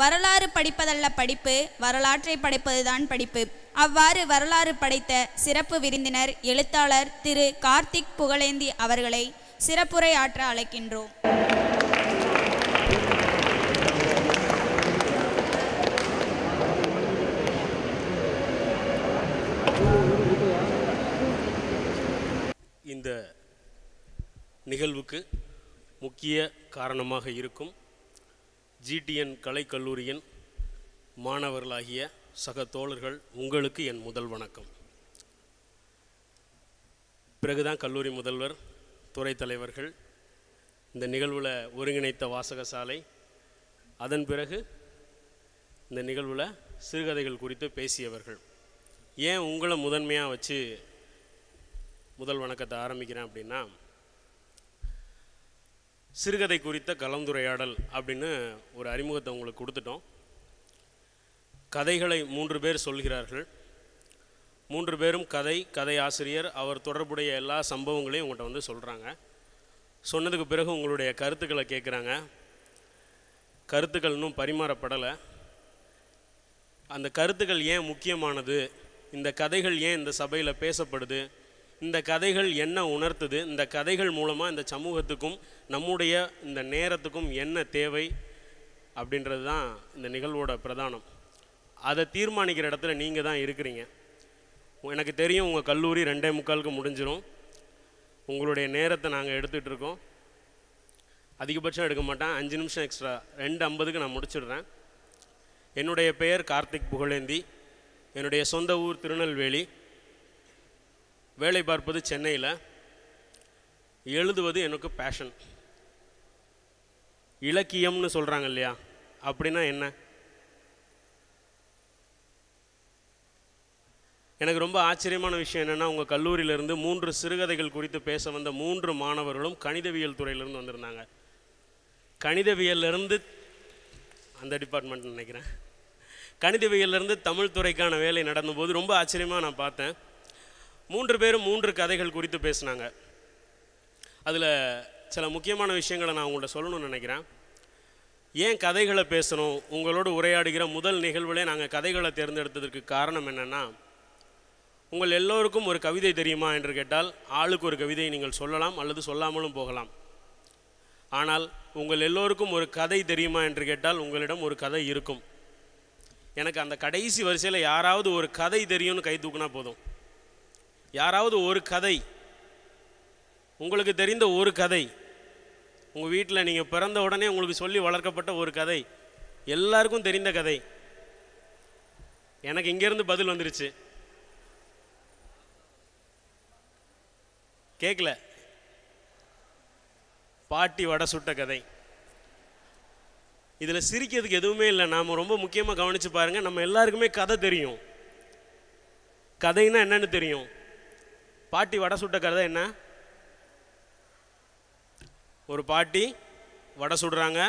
வரலாறு படிப்பதல்ல படிப்பு வரலாற்றை படைப்பதுதான் படிப்பு அவ்வாறு வரலாறு படைத்த சிறப்பு விருந்தினர் எழுத்தாளர் திரு கார்த்திக் புகழேந்தி அவர்களை சிறப்புரை ஆற்ற அழைக்கின்றோம் இந்த நிகழ்வுக்கு முக்கிய காரணமாக இருக்கும் ஜிடிஎன் கலைக்கல்லூரியின் மாணவர்களாகிய சக தோழர்கள் உங்களுக்கு என் முதல் வணக்கம் பிறகுதான் கல்லூரி முதல்வர் துறை தலைவர்கள் இந்த நிகழ்வில் ஒருங்கிணைத்த வாசகசாலை அதன் பிறகு இந்த நிகழ்வில் சிறுகதைகள் குறித்து பேசியவர்கள் ஏன் உங்களை முதன்மையாக வச்சு முதல் வணக்கத்தை ஆரம்பிக்கிறேன் அப்படின்னா சிறுகதை குறித்த கலந்துரையாடல் அப்படின்னு ஒரு அறிமுகத்தை உங்களுக்கு கொடுத்துட்டோம் கதைகளை மூன்று பேர் சொல்கிறார்கள் மூன்று பேரும் கதை கதை ஆசிரியர் அவர் தொடர்புடைய எல்லா சம்பவங்களையும் உங்கள்கிட்ட வந்து சொல்கிறாங்க சொன்னதுக்கு பிறகு உங்களுடைய கருத்துக்களை கேட்குறாங்க கருத்துக்கள் இன்னும் பரிமாறப்படலை அந்த கருத்துக்கள் ஏன் முக்கியமானது இந்த கதைகள் ஏன் இந்த சபையில் பேசப்படுது இந்த கதைகள் என்ன உணர்த்துது இந்த கதைகள் மூலமாக இந்த சமூகத்துக்கும் நம்முடைய இந்த நேரத்துக்கும் என்ன தேவை அப்படின்றது தான் இந்த நிகழ்வோட பிரதானம் அதை தீர்மானிக்கிற இடத்துல நீங்கள் தான் இருக்கிறீங்க எனக்கு தெரியும் உங்கள் கல்லூரி ரெண்டே முக்காலுக்கு முடிஞ்சிடும் உங்களுடைய நேரத்தை நாங்கள் எடுத்துகிட்டு இருக்கோம் அதிகபட்சம் எடுக்க மாட்டேன் அஞ்சு நிமிஷம் எக்ஸ்ட்ரா ரெண்டு ஐம்பதுக்கு நான் முடிச்சிடுறேன் என்னுடைய பெயர் கார்த்திக் புகழேந்தி என்னுடைய சொந்த ஊர் திருநெல்வேலி வேலை பார்ப்பது சென்னையில் எழுதுவது எனக்கு பேஷன் இலக்கியம்னு சொல்கிறாங்க இல்லையா அப்படின்னா என்ன எனக்கு ரொம்ப ஆச்சரியமான விஷயம் என்னென்னா உங்கள் கல்லூரியிலேருந்து மூன்று சிறுகதைகள் குறித்து பேச வந்த மூன்று மாணவர்களும் கணிதவியல் துறையிலேருந்து வந்திருந்தாங்க கணிதவியல்லேருந்து அந்த டிபார்ட்மெண்ட் நினைக்கிறேன் கணிதவியல்லேருந்து தமிழ் துறைக்கான வேலை நடந்தபோது ரொம்ப ஆச்சரியமாக நான் பார்த்தேன் மூன்று பேரும் மூன்று கதைகள் குறித்து பேசினாங்க அதில் சில முக்கியமான விஷயங்களை நான் உங்கள்கிட்ட சொல்லணும்னு நினைக்கிறேன் ஏன் கதைகளை பேசணும் உங்களோடு உரையாடுகிற முதல் நிகழ்வுலே நாங்கள் கதைகளை தேர்ந்தெடுத்ததற்கு காரணம் என்னென்னா உங்கள் எல்லோருக்கும் ஒரு கவிதை தெரியுமா என்று கேட்டால் ஆளுக்கு ஒரு கவிதையை நீங்கள் சொல்லலாம் அல்லது சொல்லாமலும் போகலாம் ஆனால் உங்கள் எல்லோருக்கும் ஒரு கதை தெரியுமா என்று கேட்டால் உங்களிடம் ஒரு கதை இருக்கும் எனக்கு அந்த கடைசி வரிசையில் யாராவது ஒரு கதை தெரியும்னு கை தூக்குனா போதும் யாராவது ஒரு கதை உங்களுக்கு தெரிந்த ஒரு கதை உங்கள் வீட்டில் நீங்கள் பிறந்த உடனே உங்களுக்கு சொல்லி வளர்க்கப்பட்ட ஒரு கதை எல்லாருக்கும் தெரிந்த கதை எனக்கு இங்கேருந்து பதில் வந்துருச்சு கேட்கல பாட்டி வடை சுட்ட கதை இதில் சிரிக்கிறதுக்கு எதுவுமே இல்லை நாம் ரொம்ப முக்கியமாக கவனித்து பாருங்கள் நம்ம எல்லாருக்குமே கதை தெரியும் கதைன்னா என்னென்னு தெரியும் பாட்டி வடை சுட்ட கதை என்ன ஒரு பாட்டி வடை சுடுறாங்க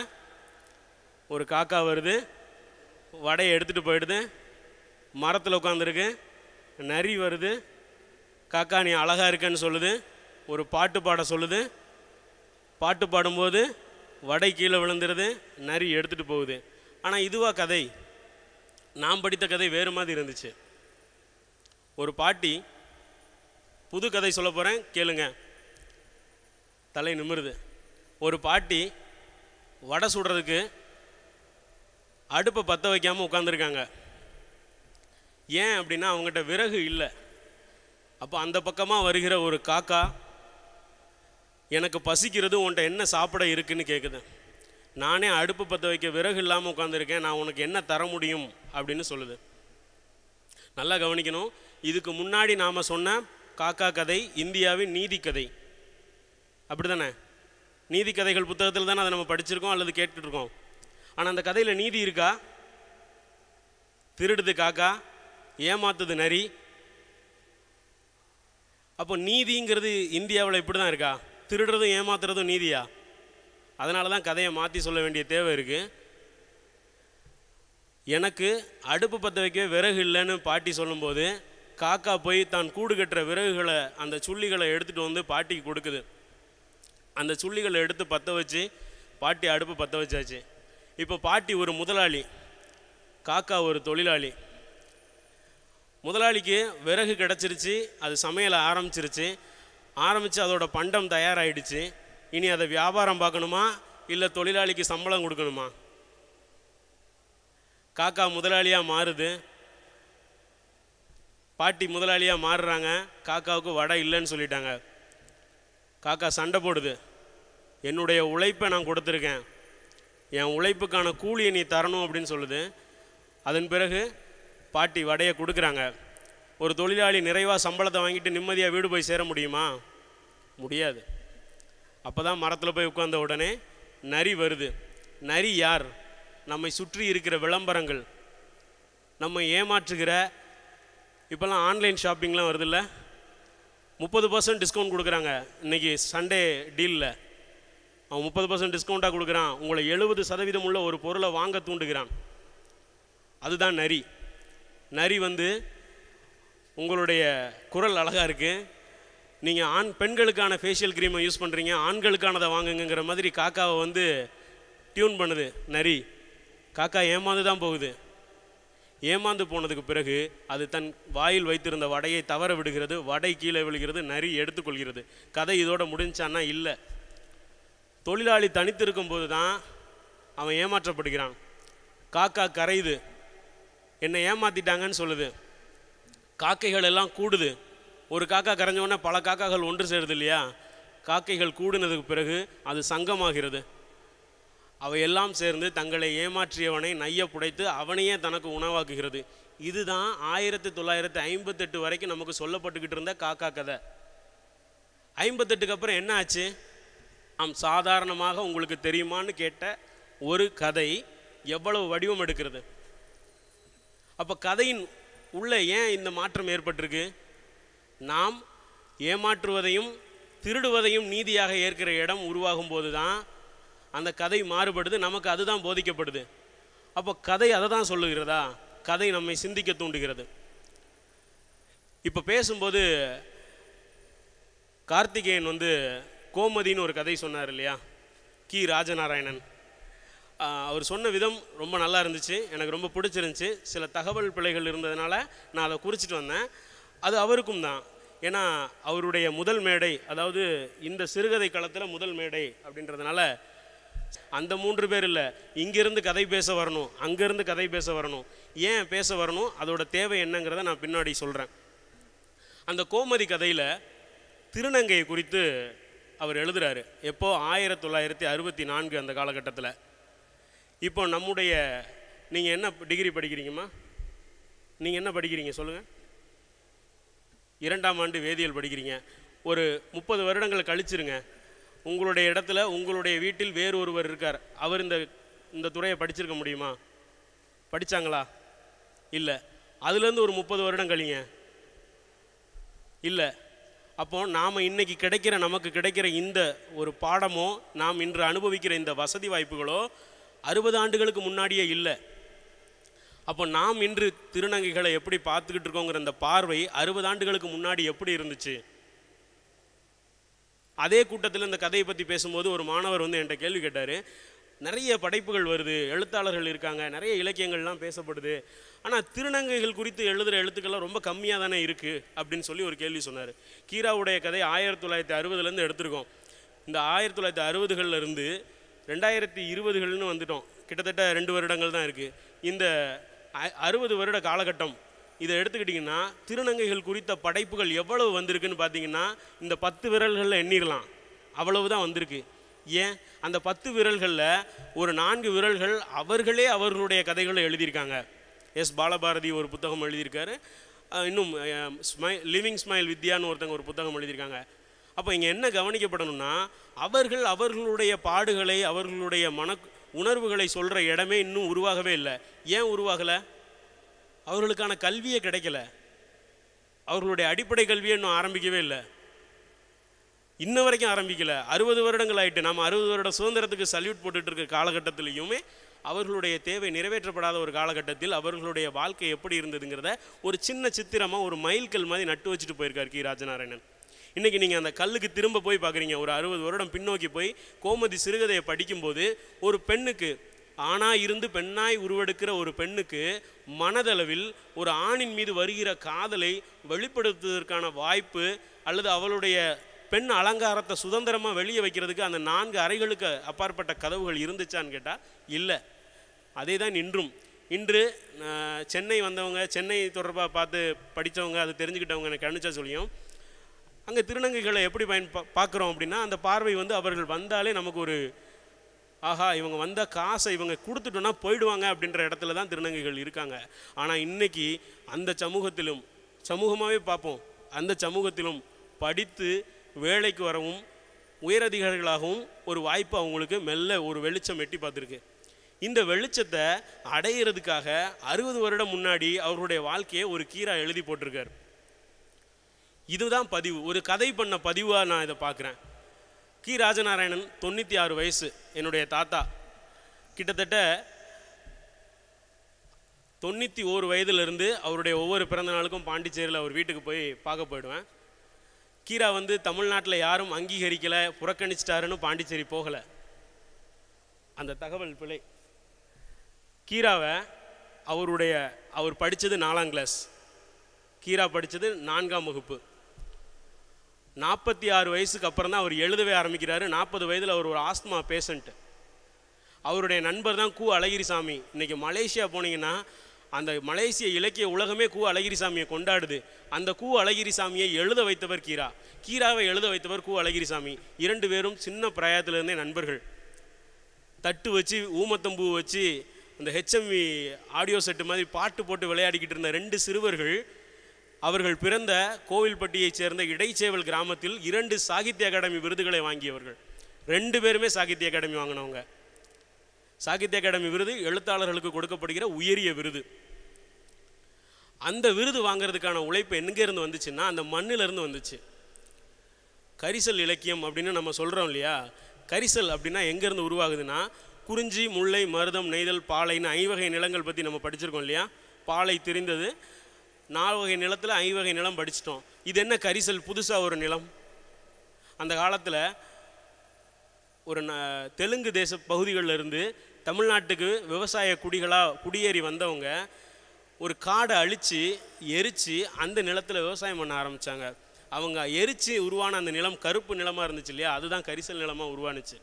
ஒரு காக்கா வருது வடையை எடுத்துகிட்டு போயிடுது மரத்தில் உட்காந்துருக்கு நரி வருது காக்கா நீ அழகாக இருக்கேன்னு சொல்லுது ஒரு பாட்டு பாட சொல்லுது பாட்டு பாடும்போது வடை கீழே விழுந்துருது நரி எடுத்துகிட்டு போகுது ஆனால் இதுவாக கதை நான் படித்த கதை வேறு மாதிரி இருந்துச்சு ஒரு பாட்டி புது கதை சொல்ல போகிறேன் கேளுங்க தலை நிமிருது ஒரு பாட்டி வடை சுடுறதுக்கு அடுப்பை பற்ற வைக்காமல் உட்காந்துருக்காங்க ஏன் அப்படின்னா அவங்ககிட்ட விறகு இல்லை அப்போ அந்த பக்கமாக வருகிற ஒரு காக்கா எனக்கு பசிக்கிறது உன்ட்ட என்ன சாப்பிட இருக்குன்னு கேட்குது நானே அடுப்பு பற்ற வைக்க விறகு இல்லாமல் உட்காந்துருக்கேன் நான் உனக்கு என்ன தர முடியும் அப்படின்னு சொல்லுது நல்லா கவனிக்கணும் இதுக்கு முன்னாடி நாம் சொன்ன காக்கா கதை இந்தியாவின் நீதி கதை அப்படி தானே நீதி கதைகள் புத்தகத்தில் தானே அதை நம்ம படிச்சிருக்கோம் அல்லது கேட்டுட்ருக்கோம் ஆனால் அந்த கதையில் நீதி இருக்கா திருடுது காக்கா ஏமாத்துது நரி அப்போ நீதிங்கிறது இந்தியாவில் இப்படி தான் இருக்கா திருடுறதும் ஏமாத்துறதும் நீதியா அதனால தான் கதையை மாற்றி சொல்ல வேண்டிய தேவை இருக்குது எனக்கு அடுப்பு பற்ற வைக்க விறகு இல்லைன்னு பாட்டி சொல்லும்போது காக்கா போய் தான் கூடு கட்டுற விறகுகளை அந்த சுள்ளிகளை எடுத்துகிட்டு வந்து பாட்டிக்கு கொடுக்குது அந்த சுள்ளிகளை எடுத்து பற்ற வச்சு பாட்டி அடுப்பு பற்ற வச்சாச்சு இப்போ பாட்டி ஒரு முதலாளி காக்கா ஒரு தொழிலாளி முதலாளிக்கு விறகு கிடச்சிருச்சு அது சமையலை ஆரம்பிச்சிருச்சு ஆரம்பித்து அதோட பண்டம் தயாராகிடுச்சு இனி அதை வியாபாரம் பார்க்கணுமா இல்லை தொழிலாளிக்கு சம்பளம் கொடுக்கணுமா காக்கா முதலாளியாக மாறுது பாட்டி முதலாளியாக மாறுறாங்க காக்காவுக்கு வடை இல்லைன்னு சொல்லிட்டாங்க காக்கா சண்டை போடுது என்னுடைய உழைப்பை நான் கொடுத்துருக்கேன் என் உழைப்புக்கான கூலியை நீ தரணும் அப்படின்னு சொல்லுது அதன் பிறகு பாட்டி வடையை கொடுக்குறாங்க ஒரு தொழிலாளி நிறைவாக சம்பளத்தை வாங்கிட்டு நிம்மதியாக வீடு போய் சேர முடியுமா முடியாது அப்போ தான் மரத்தில் போய் உட்கார்ந்த உடனே நரி வருது நரி யார் நம்மை சுற்றி இருக்கிற விளம்பரங்கள் நம்மை ஏமாற்றுகிற இப்போல்லாம் ஆன்லைன் ஷாப்பிங்லாம் இல்லை முப்பது பர்சன்ட் டிஸ்கவுண்ட் கொடுக்குறாங்க இன்றைக்கி சண்டே டீலில் அவன் முப்பது பர்சன்ட் டிஸ்கவுண்ட்டாக கொடுக்குறான் உங்களை எழுபது சதவீதம் உள்ள ஒரு பொருளை வாங்க தூண்டுகிறான் அதுதான் நரி நரி வந்து உங்களுடைய குரல் அழகாக இருக்குது நீங்கள் ஆண் பெண்களுக்கான ஃபேஷியல் க்ரீமை யூஸ் பண்ணுறீங்க ஆண்களுக்கானதை வாங்குங்கிற மாதிரி காக்காவை வந்து டியூன் பண்ணுது நரி காக்கா ஏமாந்து தான் போகுது ஏமாந்து போனதுக்கு பிறகு அது தன் வாயில் வைத்திருந்த வடையை தவற விடுகிறது வடை கீழே விழுகிறது நரி எடுத்துக்கொள்கிறது கதை இதோட முடிஞ்சான்னா இல்லை தொழிலாளி தனித்து போது தான் அவன் ஏமாற்றப்படுகிறான் காக்கா கரையுது என்னை ஏமாத்திட்டாங்கன்னு சொல்லுது காக்கைகள் எல்லாம் கூடுது ஒரு காக்கா கரைஞ்ச பல காக்காக்கள் ஒன்று சேருது இல்லையா காக்கைகள் கூடுனதுக்கு பிறகு அது சங்கமாகிறது அவையெல்லாம் சேர்ந்து தங்களை ஏமாற்றியவனை நைய புடைத்து அவனையே தனக்கு உணவாக்குகிறது இதுதான் ஆயிரத்தி தொள்ளாயிரத்தி ஐம்பத்தெட்டு வரைக்கும் நமக்கு சொல்லப்பட்டுக்கிட்டு இருந்த காக்கா கதை ஐம்பத்தெட்டுக்கு அப்புறம் என்ன ஆச்சு நாம் சாதாரணமாக உங்களுக்கு தெரியுமான்னு கேட்ட ஒரு கதை எவ்வளவு வடிவம் எடுக்கிறது அப்போ கதையின் உள்ளே ஏன் இந்த மாற்றம் ஏற்பட்டிருக்கு நாம் ஏமாற்றுவதையும் திருடுவதையும் நீதியாக ஏற்கிற இடம் உருவாகும் போது தான் அந்த கதை மாறுபடுது நமக்கு அதுதான் போதிக்கப்படுது அப்போ கதை அதை தான் சொல்லுகிறதா கதை நம்மை சிந்திக்க தூண்டுகிறது இப்போ பேசும்போது கார்த்திகேயன் வந்து கோமதின்னு ஒரு கதை சொன்னார் இல்லையா கி ராஜநாராயணன் அவர் சொன்ன விதம் ரொம்ப நல்லா இருந்துச்சு எனக்கு ரொம்ப பிடிச்சிருந்துச்சி சில தகவல் பிழைகள் இருந்ததுனால நான் அதை குறிச்சிட்டு வந்தேன் அது அவருக்கும் தான் ஏன்னா அவருடைய முதல் மேடை அதாவது இந்த சிறுகதை களத்தில் முதல் மேடை அப்படின்றதுனால அந்த மூன்று பேர் இல்லை இங்கேருந்து கதை பேச வரணும் அங்கேருந்து கதை பேச வரணும் ஏன் பேச வரணும் அதோட தேவை என்னங்கிறத நான் பின்னாடி சொல்கிறேன் அந்த கோமதி கதையில் திருநங்கையை குறித்து அவர் எழுதுகிறாரு எப்போ ஆயிரத்தி தொள்ளாயிரத்தி அறுபத்தி நான்கு அந்த காலகட்டத்தில் இப்போ நம்முடைய நீங்கள் என்ன டிகிரி படிக்கிறீங்கம்மா நீங்கள் என்ன படிக்கிறீங்க சொல்லுங்கள் இரண்டாம் ஆண்டு வேதியியல் படிக்கிறீங்க ஒரு முப்பது வருடங்கள் கழிச்சிருங்க உங்களுடைய இடத்துல உங்களுடைய வீட்டில் வேறு ஒருவர் இருக்கார் அவர் இந்த இந்த துறையை படிச்சிருக்க முடியுமா படித்தாங்களா இல்லை அதுலேருந்து ஒரு முப்பது வருடம் கழிங்க இல்லை அப்போ நாம் இன்றைக்கி கிடைக்கிற நமக்கு கிடைக்கிற இந்த ஒரு பாடமோ நாம் இன்று அனுபவிக்கிற இந்த வசதி வாய்ப்புகளோ அறுபது ஆண்டுகளுக்கு முன்னாடியே இல்லை அப்போ நாம் இன்று திருநங்கைகளை எப்படி பார்த்துக்கிட்டு இருக்கோங்கிற அந்த பார்வை அறுபது ஆண்டுகளுக்கு முன்னாடி எப்படி இருந்துச்சு அதே கூட்டத்தில் இந்த கதையை பற்றி பேசும்போது ஒரு மாணவர் வந்து என்கிட்ட கேள்வி கேட்டார் நிறைய படைப்புகள் வருது எழுத்தாளர்கள் இருக்காங்க நிறைய இலக்கியங்கள்லாம் பேசப்படுது ஆனால் திருநங்கைகள் குறித்து எழுதுகிற எழுத்துக்கள்லாம் ரொம்ப கம்மியாக தானே இருக்குது அப்படின்னு சொல்லி ஒரு கேள்வி சொன்னார் கீராவுடைய கதை ஆயிரத்தி தொள்ளாயிரத்தி அறுபதுலேருந்து எடுத்திருக்கோம் இந்த ஆயிரத்தி தொள்ளாயிரத்தி அறுபதுகள்லேருந்து ரெண்டாயிரத்தி இருபதுகள்னு வந்துட்டோம் கிட்டத்தட்ட ரெண்டு வருடங்கள் தான் இருக்குது இந்த அறுபது வருட காலகட்டம் இதை எடுத்துக்கிட்டிங்கன்னா திருநங்கைகள் குறித்த படைப்புகள் எவ்வளவு வந்திருக்குன்னு பார்த்தீங்கன்னா இந்த பத்து விரல்களில் எண்ணிடலாம் அவ்வளவு தான் வந்திருக்கு ஏன் அந்த பத்து விரல்களில் ஒரு நான்கு விரல்கள் அவர்களே அவர்களுடைய கதைகளை எழுதியிருக்காங்க எஸ் பாலபாரதி ஒரு புத்தகம் எழுதியிருக்காரு இன்னும் ஸ்மை லிவிங் ஸ்மைல் வித்யான்னு ஒருத்தங்க ஒரு புத்தகம் எழுதியிருக்காங்க அப்போ இங்கே என்ன கவனிக்கப்படணும்னா அவர்கள் அவர்களுடைய பாடுகளை அவர்களுடைய மன உணர்வுகளை சொல்கிற இடமே இன்னும் உருவாகவே இல்லை ஏன் உருவாகலை அவர்களுக்கான கல்வியே கிடைக்கல அவர்களுடைய அடிப்படை கல்வியை இன்னும் ஆரம்பிக்கவே இல்லை இன்ன வரைக்கும் ஆரம்பிக்கல அறுபது வருடங்கள் ஆயிட்டு நம்ம அறுபது வருட சுதந்திரத்துக்கு சல்யூட் போட்டுட்டு இருக்க காலகட்டத்திலையுமே அவர்களுடைய தேவை நிறைவேற்றப்படாத ஒரு காலகட்டத்தில் அவர்களுடைய வாழ்க்கை எப்படி இருந்ததுங்கிறத ஒரு சின்ன சித்திரமாக ஒரு மைல்கல் மாதிரி நட்டு வச்சுட்டு போயிருக்கார் கி ராஜநாராயணன் இன்றைக்கி நீங்கள் அந்த கல்லுக்கு திரும்ப போய் பார்க்குறீங்க ஒரு அறுபது வருடம் பின்னோக்கி போய் கோமதி சிறுகதையை படிக்கும்போது ஒரு பெண்ணுக்கு ஆணாக இருந்து பெண்ணாய் உருவெடுக்கிற ஒரு பெண்ணுக்கு மனதளவில் ஒரு ஆணின் மீது வருகிற காதலை வெளிப்படுத்துவதற்கான வாய்ப்பு அல்லது அவளுடைய பெண் அலங்காரத்தை சுதந்திரமாக வெளியே வைக்கிறதுக்கு அந்த நான்கு அறைகளுக்கு அப்பாற்பட்ட கதவுகள் இருந்துச்சான்னு கேட்டால் இல்லை அதே தான் இன்றும் இன்று சென்னை வந்தவங்க சென்னை தொடர்பாக பார்த்து படித்தவங்க அது தெரிஞ்சுக்கிட்டவங்க எனக்கு அனுச்சா சொல்லியும் அங்கே திருநங்கைகளை எப்படி பயன் பா பார்க்குறோம் அப்படின்னா அந்த பார்வை வந்து அவர்கள் வந்தாலே நமக்கு ஒரு ஆஹா இவங்க வந்த காசை இவங்க கொடுத்துட்டோன்னா போயிடுவாங்க அப்படின்ற இடத்துல தான் திருநங்கைகள் இருக்காங்க ஆனால் இன்றைக்கி அந்த சமூகத்திலும் சமூகமாகவே பார்ப்போம் அந்த சமூகத்திலும் படித்து வேலைக்கு வரவும் உயரதிகாரிகளாகவும் ஒரு வாய்ப்பு அவங்களுக்கு மெல்ல ஒரு வெளிச்சம் எட்டி பார்த்துருக்கு இந்த வெளிச்சத்தை அடையிறதுக்காக அறுபது வருடம் முன்னாடி அவருடைய வாழ்க்கையை ஒரு கீரா எழுதி போட்டிருக்கார் இதுதான் பதிவு ஒரு கதை பண்ண பதிவாக நான் இதை பார்க்குறேன் கி ராஜநாராயணன் தொண்ணூற்றி ஆறு வயசு என்னுடைய தாத்தா கிட்டத்தட்ட தொண்ணூற்றி ஓரு வயதுலேருந்து அவருடைய ஒவ்வொரு பிறந்த நாளுக்கும் பாண்டிச்சேரியில் அவர் வீட்டுக்கு போய் பார்க்க போயிடுவேன் கீரா வந்து தமிழ்நாட்டில் யாரும் அங்கீகரிக்கலை புறக்கணிச்சிட்டாருன்னு பாண்டிச்சேரி போகலை அந்த தகவல் பிழை கீராவை அவருடைய அவர் படித்தது நாலாம் கிளாஸ் கீரா படித்தது நான்காம் வகுப்பு நாற்பத்தி ஆறு வயசுக்கு அப்புறம் தான் அவர் எழுதவே ஆரம்பிக்கிறாரு நாற்பது வயதில் அவர் ஒரு ஆஸ்துமா பேஷண்ட்டு அவருடைய நண்பர் தான் கு அழகிரிசாமி இன்றைக்கி மலேசியா போனீங்கன்னா அந்த மலேசிய இலக்கிய உலகமே கு அழகிரிசாமியை கொண்டாடுது அந்த கு அழகிரிசாமியை எழுத வைத்தவர் கீரா கீராவை எழுத வைத்தவர் கு அழகிரிசாமி இரண்டு பேரும் சின்ன பிராயத்திலிருந்தே நண்பர்கள் தட்டு வச்சு ஊமத்தம்பூ வச்சு அந்த ஹெச்எம்வி ஆடியோ செட்டு மாதிரி பாட்டு போட்டு விளையாடிக்கிட்டு இருந்த ரெண்டு சிறுவர்கள் அவர்கள் பிறந்த கோவில்பட்டியைச் சேர்ந்த இடைச்சேவல் கிராமத்தில் இரண்டு சாகித்ய அகாடமி விருதுகளை வாங்கியவர்கள் ரெண்டு பேருமே சாகித்ய அகாடமி வாங்கினவங்க சாகித்ய அகாடமி விருது எழுத்தாளர்களுக்கு கொடுக்கப்படுகிற உயரிய விருது அந்த விருது வாங்கிறதுக்கான உழைப்பு எங்கேருந்து வந்துச்சுன்னா அந்த மண்ணிலிருந்து வந்துச்சு கரிசல் இலக்கியம் அப்படின்னு நம்ம சொல்கிறோம் இல்லையா கரிசல் அப்படின்னா எங்கேருந்து உருவாகுதுன்னா குறிஞ்சி முல்லை மருதம் நெய்தல் பாலைன்னு ஐவகை நிலங்கள் பற்றி நம்ம படிச்சிருக்கோம் இல்லையா பாலை தெரிந்தது நாலு வகை நிலத்தில் ஐவகை நிலம் படிச்சிட்டோம் இது என்ன கரிசல் புதுசாக ஒரு நிலம் அந்த காலத்தில் ஒரு ந தெலுங்கு தேச பகுதிகளில் இருந்து தமிழ்நாட்டுக்கு விவசாய குடிகளாக குடியேறி வந்தவங்க ஒரு காடை அழித்து எரித்து அந்த நிலத்தில் விவசாயம் பண்ண ஆரம்பித்தாங்க அவங்க எரித்து உருவான அந்த நிலம் கருப்பு நிலமாக இருந்துச்சு இல்லையா அதுதான் கரிசல் நிலமாக உருவானுச்சு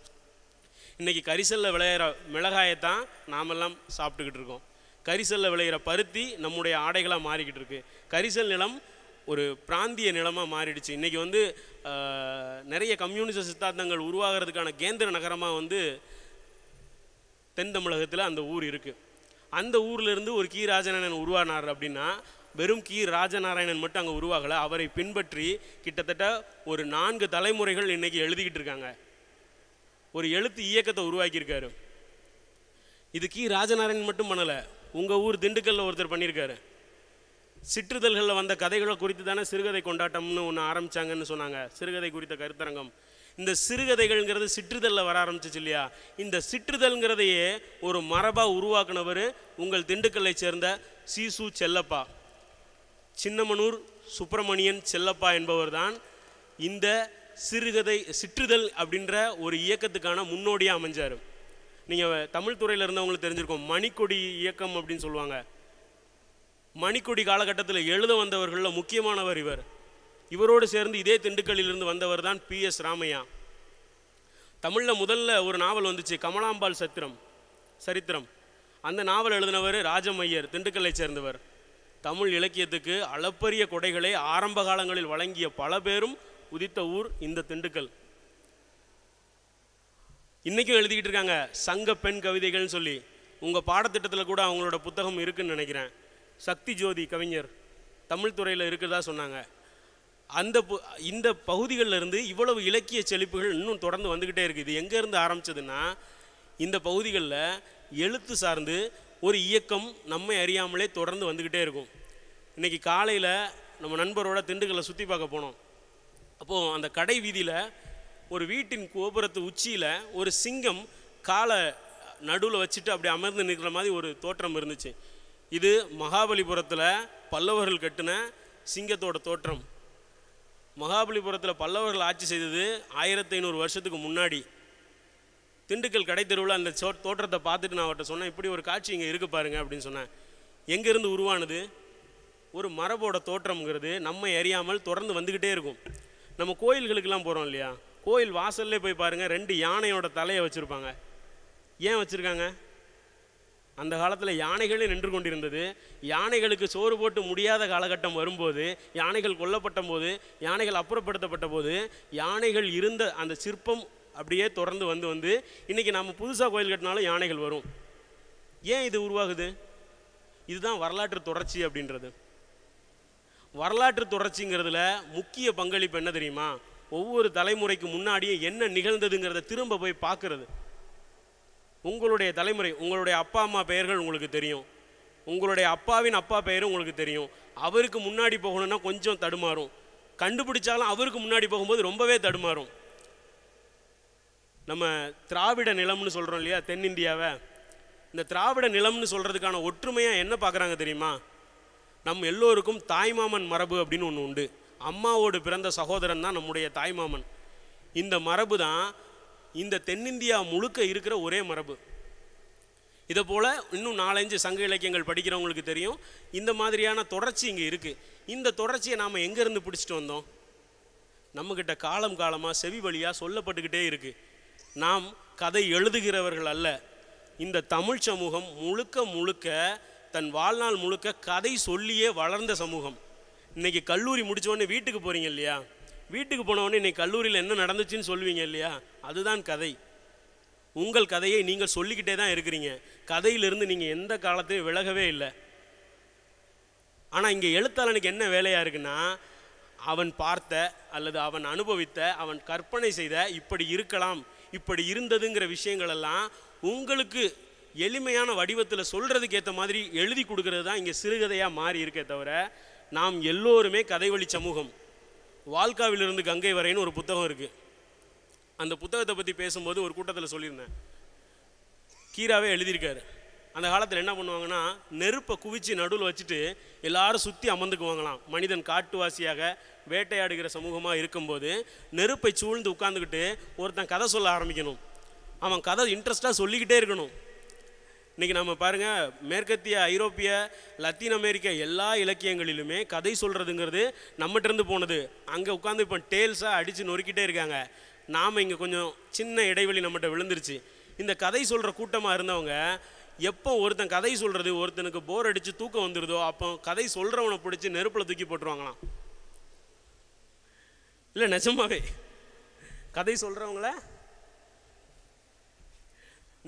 இன்றைக்கி கரிசலில் விளையிற மிளகாயை தான் நாமெல்லாம் சாப்பிட்டுக்கிட்டு இருக்கோம் கரிசலில் விளையிற பருத்தி நம்முடைய ஆடைகளாக மாறிக்கிட்டு இருக்குது கரிசல் நிலம் ஒரு பிராந்திய நிலமாக மாறிடுச்சு இன்றைக்கி வந்து நிறைய கம்யூனிச சித்தாந்தங்கள் உருவாகிறதுக்கான கேந்திர நகரமாக வந்து தென் தமிழகத்தில் அந்த ஊர் இருக்குது அந்த ஊர்லேருந்து ஒரு கீ ராஜநாராயணன் உருவானார் அப்படின்னா வெறும் கீ ராஜநாராயணன் மட்டும் அங்கே உருவாகலை அவரை பின்பற்றி கிட்டத்தட்ட ஒரு நான்கு தலைமுறைகள் இன்றைக்கி எழுதிக்கிட்டு இருக்காங்க ஒரு எழுத்து இயக்கத்தை உருவாக்கியிருக்காரு இது கி ராஜநாராயணன் மட்டும் பண்ணலை உங்கள் ஊர் திண்டுக்கல்லில் ஒருத்தர் பண்ணியிருக்காரு சிற்றுதல்களில் வந்த கதைகளை குறித்து தானே சிறுகதை கொண்டாட்டம்னு ஒன்று ஆரம்பித்தாங்கன்னு சொன்னாங்க சிறுகதை குறித்த கருத்தரங்கம் இந்த சிறுகதைகள்ங்கிறது சிற்றுதலில் வர ஆரம்பிச்சிச்சு இல்லையா இந்த சிற்றுதல்ங்கிறதையே ஒரு மரபாக உருவாக்குனவர் உங்கள் திண்டுக்கல்லை சேர்ந்த சீசு செல்லப்பா சின்னமனூர் சுப்பிரமணியன் செல்லப்பா என்பவர் தான் இந்த சிறுகதை சிற்றுதல் அப்படின்ற ஒரு இயக்கத்துக்கான முன்னோடியாக அமைஞ்சார் நீங்கள் தமிழ் துறையில் இருந்தவங்களுக்கு தெரிஞ்சிருக்கோம் மணிக்கொடி இயக்கம் அப்படின்னு சொல்லுவாங்க மணிக்கொடி காலகட்டத்தில் எழுத வந்தவர்களில் முக்கியமானவர் இவர் இவரோடு சேர்ந்து இதே திண்டுக்கல்லிலிருந்து வந்தவர் தான் பி எஸ் ராமையா தமிழில் முதல்ல ஒரு நாவல் வந்துச்சு கமலாம்பாள் சத்திரம் சரித்திரம் அந்த நாவல் எழுதினவர் ராஜமையர் திண்டுக்கல்லை சேர்ந்தவர் தமிழ் இலக்கியத்துக்கு அளப்பரிய கொடைகளை ஆரம்ப காலங்களில் வழங்கிய பல பேரும் உதித்த ஊர் இந்த திண்டுக்கல் இன்றைக்கும் எழுதிக்கிட்டு இருக்காங்க சங்க பெண் கவிதைகள்னு சொல்லி உங்கள் பாடத்திட்டத்தில் கூட அவங்களோட புத்தகம் இருக்குதுன்னு நினைக்கிறேன் சக்தி ஜோதி கவிஞர் தமிழ் துறையில் இருக்கிறதா சொன்னாங்க அந்த பு இந்த பகுதிகளிலிருந்து இவ்வளவு இலக்கிய செழிப்புகள் இன்னும் தொடர்ந்து வந்துக்கிட்டே இருக்குது இது எங்கேருந்து ஆரம்பிச்சதுன்னா இந்த பகுதிகளில் எழுத்து சார்ந்து ஒரு இயக்கம் நம்மை அறியாமலே தொடர்ந்து வந்துக்கிட்டே இருக்கும் இன்றைக்கி காலையில் நம்ம நண்பரோட திண்டுக்கல்லை சுற்றி பார்க்க போனோம் அப்போது அந்த கடை வீதியில் ஒரு வீட்டின் கோபுரத்து உச்சியில் ஒரு சிங்கம் காலை நடுவில் வச்சுட்டு அப்படி அமர்ந்து நிற்கிற மாதிரி ஒரு தோற்றம் இருந்துச்சு இது மகாபலிபுரத்தில் பல்லவர்கள் கட்டின சிங்கத்தோட தோற்றம் மகாபலிபுரத்தில் பல்லவர்கள் ஆட்சி செய்தது ஆயிரத்தி ஐநூறு வருஷத்துக்கு முன்னாடி திண்டுக்கல் கடை தெருவில் அந்த சோ தோற்றத்தை பார்த்துட்டு நான் அவர்கிட்ட சொன்னேன் இப்படி ஒரு காட்சி இங்கே இருக்குது பாருங்க அப்படின்னு சொன்னேன் எங்கேருந்து உருவானது ஒரு மரபோட தோற்றம்ங்கிறது நம்ம எறியாமல் தொடர்ந்து வந்துக்கிட்டே இருக்கும் நம்ம கோயில்களுக்கெல்லாம் போகிறோம் இல்லையா கோயில் வாசல்லே போய் பாருங்கள் ரெண்டு யானையோட தலையை வச்சுருப்பாங்க ஏன் வச்சுருக்காங்க அந்த காலத்தில் யானைகளே நின்று கொண்டிருந்தது யானைகளுக்கு சோறு போட்டு முடியாத காலகட்டம் வரும்போது யானைகள் கொல்லப்பட்ட போது யானைகள் அப்புறப்படுத்தப்பட்ட போது யானைகள் இருந்த அந்த சிற்பம் அப்படியே தொடர்ந்து வந்து வந்து இன்றைக்கி நம்ம புதுசாக கோயில் கட்டினாலும் யானைகள் வரும் ஏன் இது உருவாகுது இதுதான் வரலாற்று தொடர்ச்சி அப்படின்றது வரலாற்று தொடர்ச்சிங்கிறதுல முக்கிய பங்களிப்பு என்ன தெரியுமா ஒவ்வொரு தலைமுறைக்கு முன்னாடியே என்ன நிகழ்ந்ததுங்கிறத திரும்ப போய் பார்க்குறது உங்களுடைய தலைமுறை உங்களுடைய அப்பா அம்மா பெயர்கள் உங்களுக்கு தெரியும் உங்களுடைய அப்பாவின் அப்பா பெயரும் உங்களுக்கு தெரியும் அவருக்கு முன்னாடி போகணும்னா கொஞ்சம் தடுமாறும் கண்டுபிடிச்சாலும் அவருக்கு முன்னாடி போகும்போது ரொம்பவே தடுமாறும் நம்ம திராவிட நிலம்னு சொல்கிறோம் இல்லையா தென்னிந்தியாவை இந்த திராவிட நிலம்னு சொல்கிறதுக்கான ஒற்றுமையாக என்ன பார்க்குறாங்க தெரியுமா நம் எல்லோருக்கும் தாய்மாமன் மரபு அப்படின்னு ஒன்று உண்டு அம்மாவோடு பிறந்த சகோதரன் தான் நம்முடைய தாய்மாமன் இந்த மரபு தான் இந்த தென்னிந்தியா முழுக்க இருக்கிற ஒரே மரபு இதை போல் இன்னும் நாலஞ்சு சங்க இலக்கியங்கள் படிக்கிறவங்களுக்கு தெரியும் இந்த மாதிரியான தொடர்ச்சி இங்கே இருக்குது இந்த தொடர்ச்சியை நாம் எங்கேருந்து பிடிச்சிட்டு வந்தோம் நம்மக்கிட்ட காலம் காலமாக செவி வழியாக சொல்லப்பட்டுக்கிட்டே இருக்குது நாம் கதை எழுதுகிறவர்கள் அல்ல இந்த தமிழ் சமூகம் முழுக்க முழுக்க தன் வாழ்நாள் முழுக்க கதை சொல்லியே வளர்ந்த சமூகம் இன்றைக்கி கல்லூரி முடித்தோடனே வீட்டுக்கு போகிறீங்க இல்லையா வீட்டுக்கு போனவொடனே இன்னைக்கு கல்லூரியில் என்ன நடந்துச்சுன்னு சொல்லுவீங்க இல்லையா அதுதான் கதை உங்கள் கதையை நீங்கள் சொல்லிக்கிட்டே தான் இருக்கிறீங்க கதையிலிருந்து நீங்கள் எந்த காலத்தையும் விலகவே இல்லை ஆனால் இங்கே எழுத்தாளனுக்கு என்ன வேலையாக இருக்குன்னா அவன் பார்த்த அல்லது அவன் அனுபவித்த அவன் கற்பனை செய்த இப்படி இருக்கலாம் இப்படி இருந்ததுங்கிற விஷயங்களெல்லாம் உங்களுக்கு எளிமையான வடிவத்தில் சொல்கிறதுக்கு ஏற்ற மாதிரி எழுதி கொடுக்கறது தான் இங்கே சிறுகதையாக மாறி இருக்கே தவிர நாம் எல்லோருமே கதை வழி சமூகம் வால்காவிலிருந்து கங்கை வரைன்னு ஒரு புத்தகம் இருக்குது அந்த புத்தகத்தை பற்றி பேசும்போது ஒரு கூட்டத்தில் சொல்லியிருந்தேன் கீராவே எழுதியிருக்காரு அந்த காலத்தில் என்ன பண்ணுவாங்கன்னா நெருப்பை குவிச்சு நடுவில் வச்சுட்டு எல்லாரும் சுற்றி அமர்ந்துக்குவாங்களாம் மனிதன் காட்டுவாசியாக வேட்டையாடுகிற சமூகமாக இருக்கும்போது நெருப்பை சூழ்ந்து உட்காந்துக்கிட்டு ஒருத்தன் கதை சொல்ல ஆரம்பிக்கணும் அவன் கதை இன்ட்ரெஸ்ட்டாக சொல்லிக்கிட்டே இருக்கணும் இன்றைக்கி நம்ம பாருங்கள் மேற்கத்திய ஐரோப்பிய லத்தீன் அமெரிக்க எல்லா இலக்கியங்களிலுமே கதை சொல்கிறதுங்கிறது நம்மகிட்டருந்து போனது அங்கே உட்காந்து இப்போ டேல்ஸாக அடித்து நொறுக்கிட்டே இருக்காங்க நாம் இங்கே கொஞ்சம் சின்ன இடைவெளி நம்மகிட்ட விழுந்துருச்சு இந்த கதை சொல்கிற கூட்டமாக இருந்தவங்க எப்போ ஒருத்தன் கதை சொல்கிறது ஒருத்தனுக்கு போர் அடித்து தூக்கம் வந்துடுதோ அப்போ கதை சொல்கிறவனை பிடிச்சி நெருப்பில் தூக்கி போட்டுருவாங்களாம் இல்லை நிஜமாவே கதை சொல்கிறவங்கள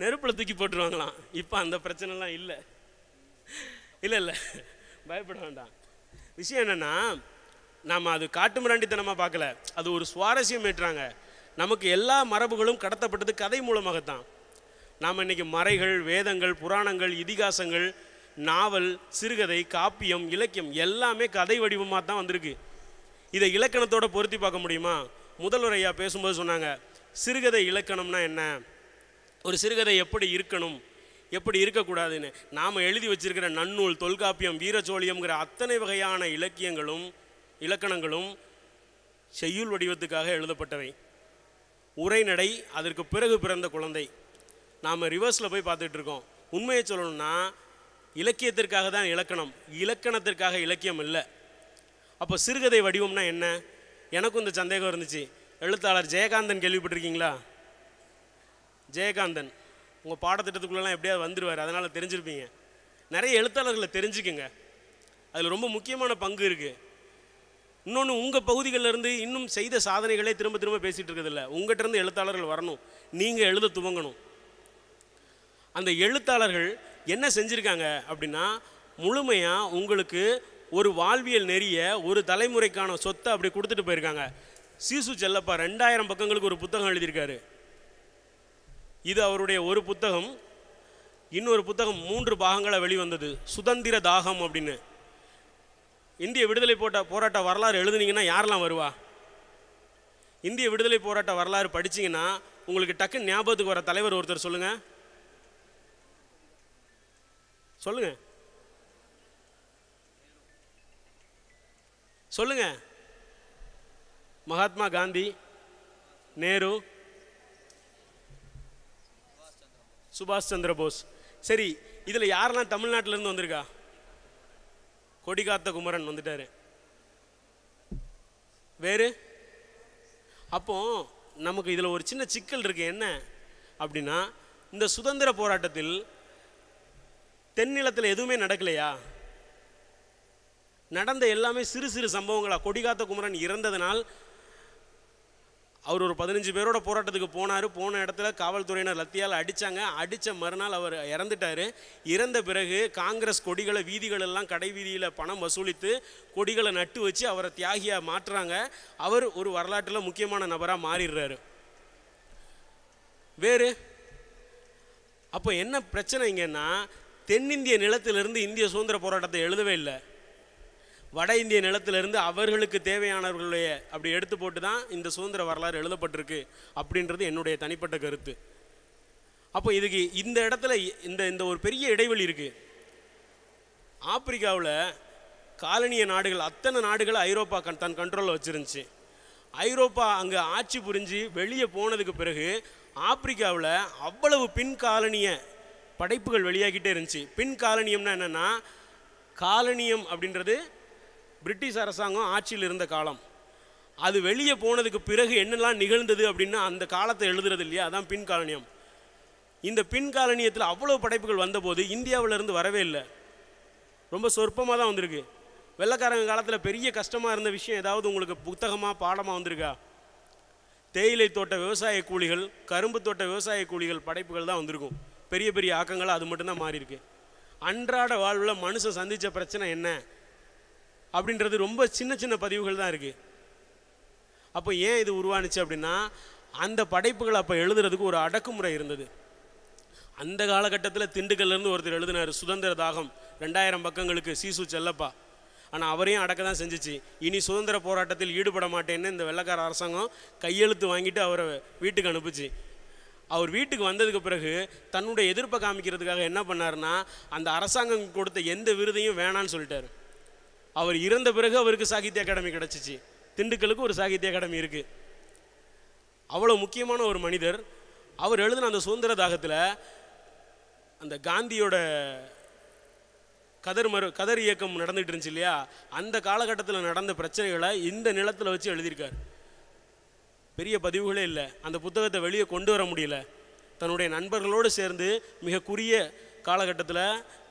நெருப்பில் தூக்கி போட்டுருவாங்களாம் இப்போ அந்த பிரச்சனைலாம் இல்லை இல்லை இல்லை பயப்பட வேண்டாம் விஷயம் என்னென்னா நாம் அது காட்டு மிராண்டித்தனமாக பார்க்கல அது ஒரு சுவாரஸ்யம் ஏற்றுறாங்க நமக்கு எல்லா மரபுகளும் கடத்தப்பட்டது கதை மூலமாகத்தான் நாம் இன்றைக்கி மறைகள் வேதங்கள் புராணங்கள் இதிகாசங்கள் நாவல் சிறுகதை காப்பியம் இலக்கியம் எல்லாமே கதை வடிவமாக தான் வந்திருக்கு இதை இலக்கணத்தோடு பொருத்தி பார்க்க முடியுமா முதல்வர் ஐயா பேசும்போது சொன்னாங்க சிறுகதை இலக்கணம்னா என்ன ஒரு சிறுகதை எப்படி இருக்கணும் எப்படி இருக்கக்கூடாதுன்னு நாம் எழுதி வச்சிருக்கிற நன்னூல் தொல்காப்பியம் வீரச்சோழியம்ங்கிற அத்தனை வகையான இலக்கியங்களும் இலக்கணங்களும் செய்யுள் வடிவத்துக்காக எழுதப்பட்டவை உரைநடை அதற்கு பிறகு பிறந்த குழந்தை நாம் ரிவர்ஸில் போய் பார்த்துட்டு இருக்கோம் உண்மையை சொல்லணும்னா இலக்கியத்திற்காக தான் இலக்கணம் இலக்கணத்திற்காக இலக்கியம் இல்லை அப்போ சிறுகதை வடிவம்னா என்ன எனக்கும் இந்த சந்தேகம் இருந்துச்சு எழுத்தாளர் ஜெயகாந்தன் கேள்விப்பட்டிருக்கீங்களா ஜெயகாந்தன் உங்கள் பாடத்திட்டத்துக்குள்ளெலாம் எப்படியாவது வந்துடுவார் அதனால் தெரிஞ்சிருப்பீங்க நிறைய எழுத்தாளர்களை தெரிஞ்சுக்கோங்க அதில் ரொம்ப முக்கியமான பங்கு இருக்குது இன்னொன்று உங்கள் பகுதிகளிலேருந்து இன்னும் செய்த சாதனைகளே திரும்ப திரும்ப பேசிகிட்டு இருக்கிறதில்ல உங்கள்கிட்டருந்து எழுத்தாளர்கள் வரணும் நீங்கள் எழுத துவங்கணும் அந்த எழுத்தாளர்கள் என்ன செஞ்சுருக்காங்க அப்படின்னா முழுமையாக உங்களுக்கு ஒரு வாழ்வியல் நெறிய ஒரு தலைமுறைக்கான சொத்தை அப்படி கொடுத்துட்டு போயிருக்காங்க சீசு செல்லப்பா ரெண்டாயிரம் பக்கங்களுக்கு ஒரு புத்தகம் எழுதியிருக்காரு இது அவருடைய ஒரு புத்தகம் இன்னொரு புத்தகம் மூன்று பாகங்களாக வெளிவந்தது சுதந்திர தாகம் அப்படின்னு இந்திய விடுதலை போட்ட போராட்ட வரலாறு எழுதுனீங்கன்னா யாரெல்லாம் வருவா இந்திய விடுதலை போராட்ட வரலாறு படிச்சிங்கன்னா உங்களுக்கு டக்கு ஞாபகத்துக்கு வர தலைவர் ஒருத்தர் சொல்லுங்கள் சொல்லுங்கள் சொல்லுங்கள் மகாத்மா காந்தி நேரு சுபாஷ் சந்திர போஸ் சரி இதில் யாரெல்லாம் தமிழ்நாட்டிலேருந்து வந்திருக்கா கொடிகாத்த குமரன் வந்துட்டார் வேறு அப்போ நமக்கு இதில் ஒரு சின்ன சிக்கல் இருக்கு என்ன அப்படின்னா இந்த சுதந்திர போராட்டத்தில் தென்னிலத்தில் எதுவுமே நடக்கலையா நடந்த எல்லாமே சிறு சிறு சம்பவங்களாக கொடிகாத்த குமரன் இறந்ததனால் அவர் ஒரு பதினஞ்சு பேரோட போராட்டத்துக்கு போனார் போன இடத்துல காவல்துறையினர் லத்தியால் அடித்தாங்க அடித்த மறுநாள் அவர் இறந்துட்டார் இறந்த பிறகு காங்கிரஸ் கொடிகளை வீதிகளெல்லாம் கடை வீதியில் பணம் வசூலித்து கொடிகளை நட்டு வச்சு அவரை தியாகியாக மாற்றுறாங்க அவர் ஒரு வரலாற்றில் முக்கியமான நபராக மாறிடுறாரு வேறு அப்போ என்ன இங்கன்னா தென்னிந்திய நிலத்திலிருந்து இந்திய சுதந்திர போராட்டத்தை எழுதவே இல்லை வட இந்திய நிலத்திலிருந்து அவர்களுக்கு தேவையானவர்களுடைய அப்படி எடுத்து போட்டு தான் இந்த சுதந்திர வரலாறு எழுதப்பட்டிருக்கு அப்படின்றது என்னுடைய தனிப்பட்ட கருத்து அப்போ இதுக்கு இந்த இடத்துல இந்த இந்த ஒரு பெரிய இடைவெளி இருக்குது ஆப்பிரிக்காவில் காலனிய நாடுகள் அத்தனை நாடுகளை ஐரோப்பா கண் தன் கண்ட்ரோலில் வச்சுருந்துச்சு ஐரோப்பா அங்கே ஆட்சி புரிஞ்சு வெளியே போனதுக்கு பிறகு ஆப்பிரிக்காவில் அவ்வளவு பின் காலனிய படைப்புகள் வெளியாகிட்டே இருந்துச்சு பின் காலனியம்னா என்னென்னா காலனியம் அப்படின்றது பிரிட்டிஷ் அரசாங்கம் ஆட்சியில் இருந்த காலம் அது வெளியே போனதுக்கு பிறகு என்னெல்லாம் நிகழ்ந்தது அப்படின்னா அந்த காலத்தை எழுதுறது இல்லையா அதான் பின் காலனியம் இந்த பின் காலனியத்தில் அவ்வளோ படைப்புகள் வந்தபோது இந்தியாவிலேருந்து வரவே இல்லை ரொம்ப சொற்பமாக தான் வந்திருக்கு வெள்ளக்காரங்க காலத்தில் பெரிய கஷ்டமாக இருந்த விஷயம் ஏதாவது உங்களுக்கு புத்தகமாக பாடமாக வந்திருக்கா தேயிலை தோட்ட விவசாய கூலிகள் கரும்பு தோட்ட விவசாய கூலிகள் படைப்புகள் தான் வந்திருக்கும் பெரிய பெரிய ஆக்கங்களாக அது மட்டும்தான் மாறியிருக்கு அன்றாட வாழ்வில் மனுஷன் சந்தித்த பிரச்சனை என்ன அப்படின்றது ரொம்ப சின்ன சின்ன பதிவுகள் தான் இருக்குது அப்போ ஏன் இது உருவானுச்சு அப்படின்னா அந்த படைப்புகள் அப்போ எழுதுறதுக்கு ஒரு அடக்குமுறை இருந்தது அந்த காலகட்டத்தில் திண்டுக்கல்லேருந்து ஒருத்தர் எழுதினார் சுதந்திர தாகம் ரெண்டாயிரம் பக்கங்களுக்கு சீசு செல்லப்பா ஆனால் அவரையும் அடக்க தான் செஞ்சிச்சு இனி சுதந்திர போராட்டத்தில் ஈடுபட மாட்டேன்னு இந்த வெள்ளக்கார அரசாங்கம் கையெழுத்து வாங்கிட்டு அவரை வீட்டுக்கு அனுப்புச்சு அவர் வீட்டுக்கு வந்ததுக்கு பிறகு தன்னுடைய எதிர்ப்பை காமிக்கிறதுக்காக என்ன பண்ணார்னா அந்த அரசாங்கம் கொடுத்த எந்த விருதையும் வேணான்னு சொல்லிட்டார் அவர் இறந்த பிறகு அவருக்கு சாகித்ய அகாடமி கிடச்சிச்சு திண்டுக்கலுக்கு ஒரு சாகித்ய அகாடமி இருக்குது அவ்வளோ முக்கியமான ஒரு மனிதர் அவர் எழுதின அந்த சுதந்திர தாகத்தில் அந்த காந்தியோட கதர் மறு கதர் இயக்கம் நடந்துகிட்டு இருந்துச்சு இல்லையா அந்த காலகட்டத்தில் நடந்த பிரச்சனைகளை இந்த நிலத்தில் வச்சு எழுதியிருக்கார் பெரிய பதிவுகளே இல்லை அந்த புத்தகத்தை வெளியே கொண்டு வர முடியல தன்னுடைய நண்பர்களோடு சேர்ந்து மிக குறிய காலகட்டத்தில்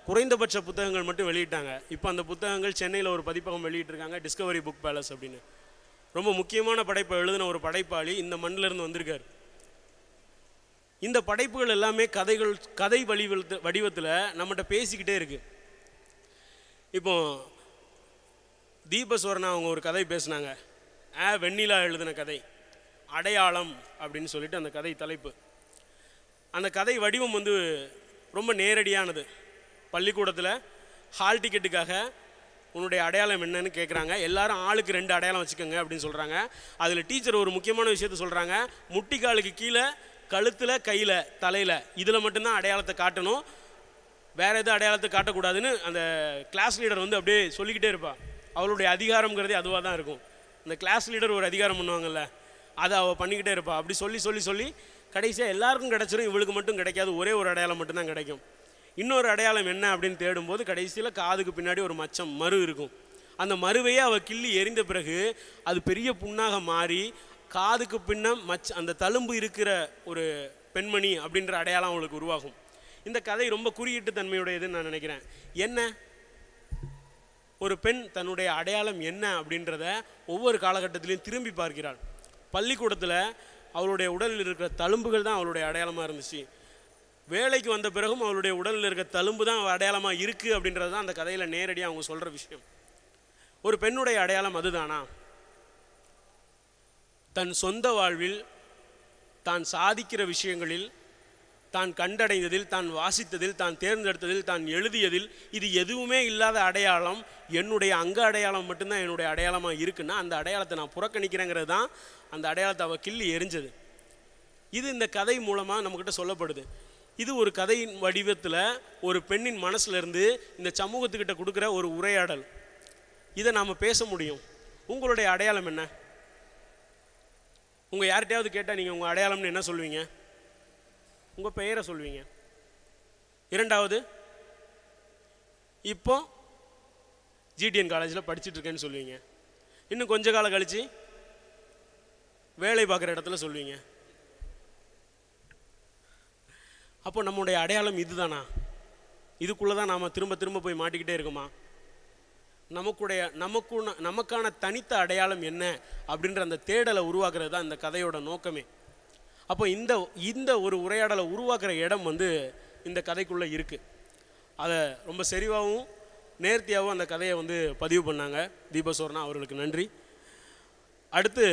குறைந்தபட்ச புத்தகங்கள் மட்டும் வெளியிட்டாங்க இப்போ அந்த புத்தகங்கள் சென்னையில் ஒரு பதிப்பகம் வெளியிட்டிருக்காங்க டிஸ்கவரி புக் பேலஸ் அப்படின்னு ரொம்ப முக்கியமான படைப்பை எழுதின ஒரு படைப்பாளி இந்த மண்ணிலிருந்து வந்திருக்கார் இந்த படைப்புகள் எல்லாமே கதைகள் கதை வடிவத்து வடிவத்தில் நம்மகிட்ட பேசிக்கிட்டே இருக்குது இப்போ தீபஸ்வரனா அவங்க ஒரு கதை பேசினாங்க ஆ வெண்ணிலா எழுதின கதை அடையாளம் அப்படின்னு சொல்லிட்டு அந்த கதை தலைப்பு அந்த கதை வடிவம் வந்து ரொம்ப நேரடியானது பள்ளிக்கூடத்தில் ஹால் டிக்கெட்டுக்காக உன்னுடைய அடையாளம் என்னன்னு கேட்குறாங்க எல்லாரும் ஆளுக்கு ரெண்டு அடையாளம் வச்சுக்கோங்க அப்படின்னு சொல்கிறாங்க அதில் டீச்சர் ஒரு முக்கியமான விஷயத்த சொல்கிறாங்க முட்டிக்காலுக்கு கீழே கழுத்தில் கையில் தலையில் இதில் மட்டும்தான் அடையாளத்தை காட்டணும் வேறு எதுவும் அடையாளத்தை காட்டக்கூடாதுன்னு அந்த கிளாஸ் லீடர் வந்து அப்படியே சொல்லிக்கிட்டே இருப்பாள் அவளுடைய அதிகாரங்கிறதே அதுவாக தான் இருக்கும் இந்த கிளாஸ் லீடர் ஒரு அதிகாரம் பண்ணுவாங்கல்ல அதை அவள் பண்ணிக்கிட்டே இருப்பாள் அப்படி சொல்லி சொல்லி சொல்லி கடைசியாக எல்லாருக்கும் கிடச்சிரும் இவளுக்கு மட்டும் கிடைக்காது ஒரே ஒரு அடையாளம் மட்டும்தான் கிடைக்கும் இன்னொரு அடையாளம் என்ன அப்படின்னு தேடும்போது கடைசியில் காதுக்கு பின்னாடி ஒரு மச்சம் மறு இருக்கும் அந்த மருவையே அவள் கிள்ளி எரிந்த பிறகு அது பெரிய புண்ணாக மாறி காதுக்கு பின்ன மச் அந்த தழும்பு இருக்கிற ஒரு பெண்மணி அப்படின்ற அடையாளம் அவளுக்கு உருவாகும் இந்த கதை ரொம்ப குறியீட்டு தன்மையுடையதுன்னு நான் நினைக்கிறேன் என்ன ஒரு பெண் தன்னுடைய அடையாளம் என்ன அப்படின்றத ஒவ்வொரு காலகட்டத்திலையும் திரும்பி பார்க்கிறாள் பள்ளிக்கூடத்தில் அவளுடைய உடலில் இருக்கிற தழும்புகள் தான் அவளுடைய அடையாளமாக இருந்துச்சு வேலைக்கு வந்த பிறகும் அவளுடைய உடலில் இருக்க தழும்பு தான் அடையாளமாக இருக்குது அப்படின்றது தான் அந்த கதையில் நேரடியாக அவங்க சொல்கிற விஷயம் ஒரு பெண்ணுடைய அடையாளம் அதுதானா தன் சொந்த வாழ்வில் தான் சாதிக்கிற விஷயங்களில் தான் கண்டடைந்ததில் தான் வாசித்ததில் தான் தேர்ந்தெடுத்ததில் தான் எழுதியதில் இது எதுவுமே இல்லாத அடையாளம் என்னுடைய அங்க அடையாளம் மட்டும்தான் என்னுடைய அடையாளமாக இருக்குன்னா அந்த அடையாளத்தை நான் புறக்கணிக்கிறேங்கிறது தான் அந்த அடையாளத்தை அவள் கிள்ளி எரிஞ்சது இது இந்த கதை மூலமாக நம்மக்கிட்ட சொல்லப்படுது இது ஒரு கதையின் வடிவத்தில் ஒரு பெண்ணின் மனசுலேருந்து இந்த சமூகத்துக்கிட்ட கொடுக்குற ஒரு உரையாடல் இதை நாம் பேச முடியும் உங்களுடைய அடையாளம் என்ன உங்கள் யார்கிட்டையாவது கேட்டால் நீங்கள் உங்கள் அடையாளம்னு என்ன சொல்லுவீங்க உங்கள் பெயரை சொல்லுவீங்க இரண்டாவது இப்போ ஜிடிஎன் காலேஜில் படிச்சுட்டு இருக்கேன்னு சொல்லுவீங்க இன்னும் கொஞ்ச காலம் கழித்து வேலை பார்க்குற இடத்துல சொல்லுவீங்க அப்போ நம்முடைய அடையாளம் இதுதானா இதுக்குள்ளே தான் நாம் திரும்ப திரும்ப போய் மாட்டிக்கிட்டே இருக்குமா நமக்குடைய நமக்கு நமக்கான தனித்த அடையாளம் என்ன அப்படின்ற அந்த தேடலை உருவாக்குறது தான் இந்த கதையோட நோக்கமே அப்போ இந்த இந்த ஒரு உரையாடலை உருவாக்குற இடம் வந்து இந்த கதைக்குள்ளே இருக்குது அதை ரொம்ப செறிவாகவும் நேர்த்தியாகவும் அந்த கதையை வந்து பதிவு பண்ணாங்க தீபசோர்னா அவர்களுக்கு நன்றி அடுத்து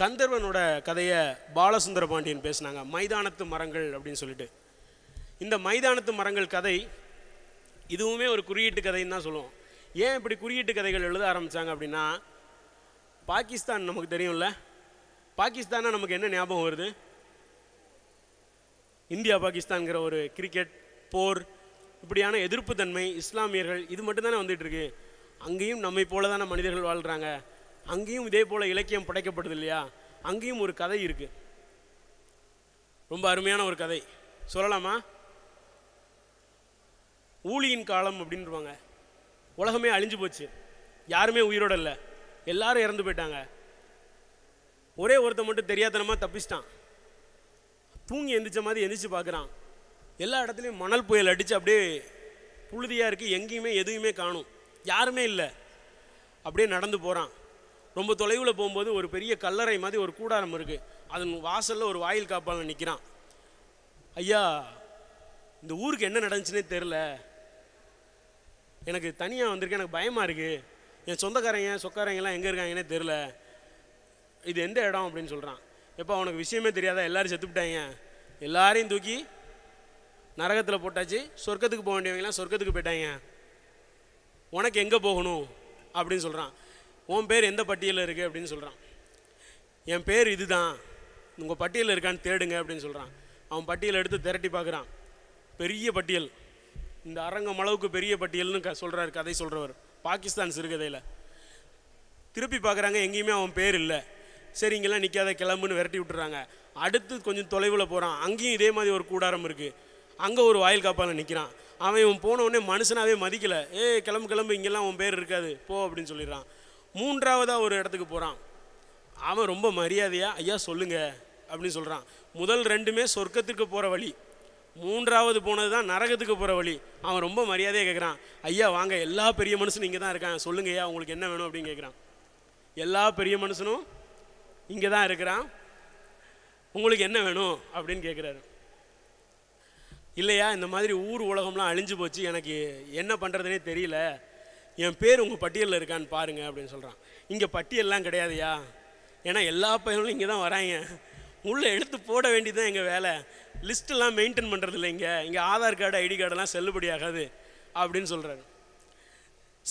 கந்தர்வனோட கதையை பாலசுந்தர பாண்டியன் பேசினாங்க மைதானத்து மரங்கள் அப்படின்னு சொல்லிட்டு இந்த மைதானத்து மரங்கள் கதை இதுவுமே ஒரு குறியீட்டு கதைன்னு தான் சொல்லுவோம் ஏன் இப்படி குறியீட்டு கதைகள் எழுத ஆரம்பித்தாங்க அப்படின்னா பாகிஸ்தான் நமக்கு தெரியும்ல பாகிஸ்தானா நமக்கு என்ன ஞாபகம் வருது இந்தியா பாகிஸ்தான்கிற ஒரு கிரிக்கெட் போர் இப்படியான எதிர்ப்பு தன்மை இஸ்லாமியர்கள் இது மட்டும்தானே வந்துட்டுருக்கு அங்கேயும் நம்மை போல தானே மனிதர்கள் வாழ்கிறாங்க அங்கேயும் இதே போல் இலக்கியம் படைக்கப்படுது இல்லையா அங்கேயும் ஒரு கதை இருக்குது ரொம்ப அருமையான ஒரு கதை சொல்லலாமா ஊழியின் காலம் அப்படின்றவாங்க உலகமே அழிஞ்சு போச்சு யாருமே உயிரோட இல்லை எல்லாரும் இறந்து போயிட்டாங்க ஒரே ஒருத்த மட்டும் தெரியாதனமாக தப்பிச்சிட்டான் தூங்கி எந்திரிச்ச மாதிரி எந்திரிச்சு பார்க்குறான் எல்லா இடத்துலையும் மணல் புயல் அடித்து அப்படியே புழுதியாக இருக்குது எங்கேயுமே எதுவுமே காணும் யாருமே இல்லை அப்படியே நடந்து போகிறான் ரொம்ப தொலைவில் போகும்போது ஒரு பெரிய கல்லறை மாதிரி ஒரு கூடாரம் இருக்குது அதன் வாசலில் ஒரு வாயில் காப்பாளன் நிற்கிறான் ஐயா இந்த ஊருக்கு என்ன நடந்துச்சுன்னே தெரில எனக்கு தனியாக வந்திருக்கேன் எனக்கு பயமாக இருக்குது என் சொந்தக்காரங்க சொக்காரங்கெல்லாம் எங்கே இருக்காங்கன்னே தெரில இது எந்த இடம் அப்படின்னு சொல்கிறான் எப்போ அவனுக்கு விஷயமே தெரியாதா எல்லோரும் செத்துப்பிட்டாங்க எல்லாரையும் தூக்கி நரகத்தில் போட்டாச்சு சொர்க்கத்துக்கு போக வேண்டியவங்களாம் சொர்க்கத்துக்கு போயிட்டாங்க உனக்கு எங்கே போகணும் அப்படின்னு சொல்கிறான் உன் பேர் எந்த பட்டியலில் இருக்குது அப்படின்னு சொல்கிறான் என் பேர் இதுதான் உங்கள் பட்டியலில் இருக்கான்னு தேடுங்க அப்படின்னு சொல்கிறான் அவன் பட்டியல் எடுத்து திரட்டி பார்க்குறான் பெரிய பட்டியல் இந்த அரங்கம் அளவுக்கு பெரிய பட்டியல்னு க சொல்கிறார் கதை சொல்கிறவர் பாகிஸ்தான் சிறுகதையில் திருப்பி பார்க்குறாங்க எங்கேயுமே அவன் பேர் இல்லை சரி இங்கெல்லாம் நிற்காத கிளம்புன்னு விரட்டி விட்டுறாங்க அடுத்து கொஞ்சம் தொலைவில் போகிறான் அங்கேயும் இதே மாதிரி ஒரு கூடாரம் இருக்குது அங்கே ஒரு வாயில் காப்பாளர் நிற்கிறான் அவன் இவன் போனவுடனே மனுஷனாகவே மதிக்கலை ஏ கிளம்பு கிளம்பு இங்கெல்லாம் அவன் பேர் இருக்காது போ அப்படின்னு சொல்லிடுறான் மூன்றாவதாக ஒரு இடத்துக்கு போகிறான் அவன் ரொம்ப மரியாதையாக ஐயா சொல்லுங்கள் அப்படின்னு சொல்கிறான் முதல் ரெண்டுமே சொர்க்கத்திற்கு போகிற வழி மூன்றாவது போனது தான் நரகத்துக்கு போகிற வழி அவன் ரொம்ப மரியாதையாக கேட்குறான் ஐயா வாங்க எல்லா பெரிய மனுஷனும் இங்கே தான் இருக்காங்க சொல்லுங்க ஐயா உங்களுக்கு என்ன வேணும் அப்படின்னு கேட்குறான் எல்லா பெரிய மனுஷனும் இங்கே தான் இருக்கிறான் உங்களுக்கு என்ன வேணும் அப்படின்னு கேட்குறாரு இல்லையா இந்த மாதிரி ஊர் உலகம்லாம் அழிஞ்சு போச்சு எனக்கு என்ன பண்ணுறதுனே தெரியல என் பேர் உங்கள் பட்டியலில் இருக்கான்னு பாருங்கள் அப்படின்னு சொல்கிறான் இங்கே பட்டியல்லாம் கிடையாதுயா ஏன்னா எல்லா பையனும் இங்கே தான் வராங்க உள்ளே எடுத்து போட வேண்டியது தான் எங்கள் வேலை லிஸ்ட்டெல்லாம் மெயின்டைன் பண்ணுறது இல்லைங்க இங்கே ஆதார் கார்டு ஐடி கார்டெல்லாம் செல்லுபடியாகாது அப்படின்னு சொல்கிறாரு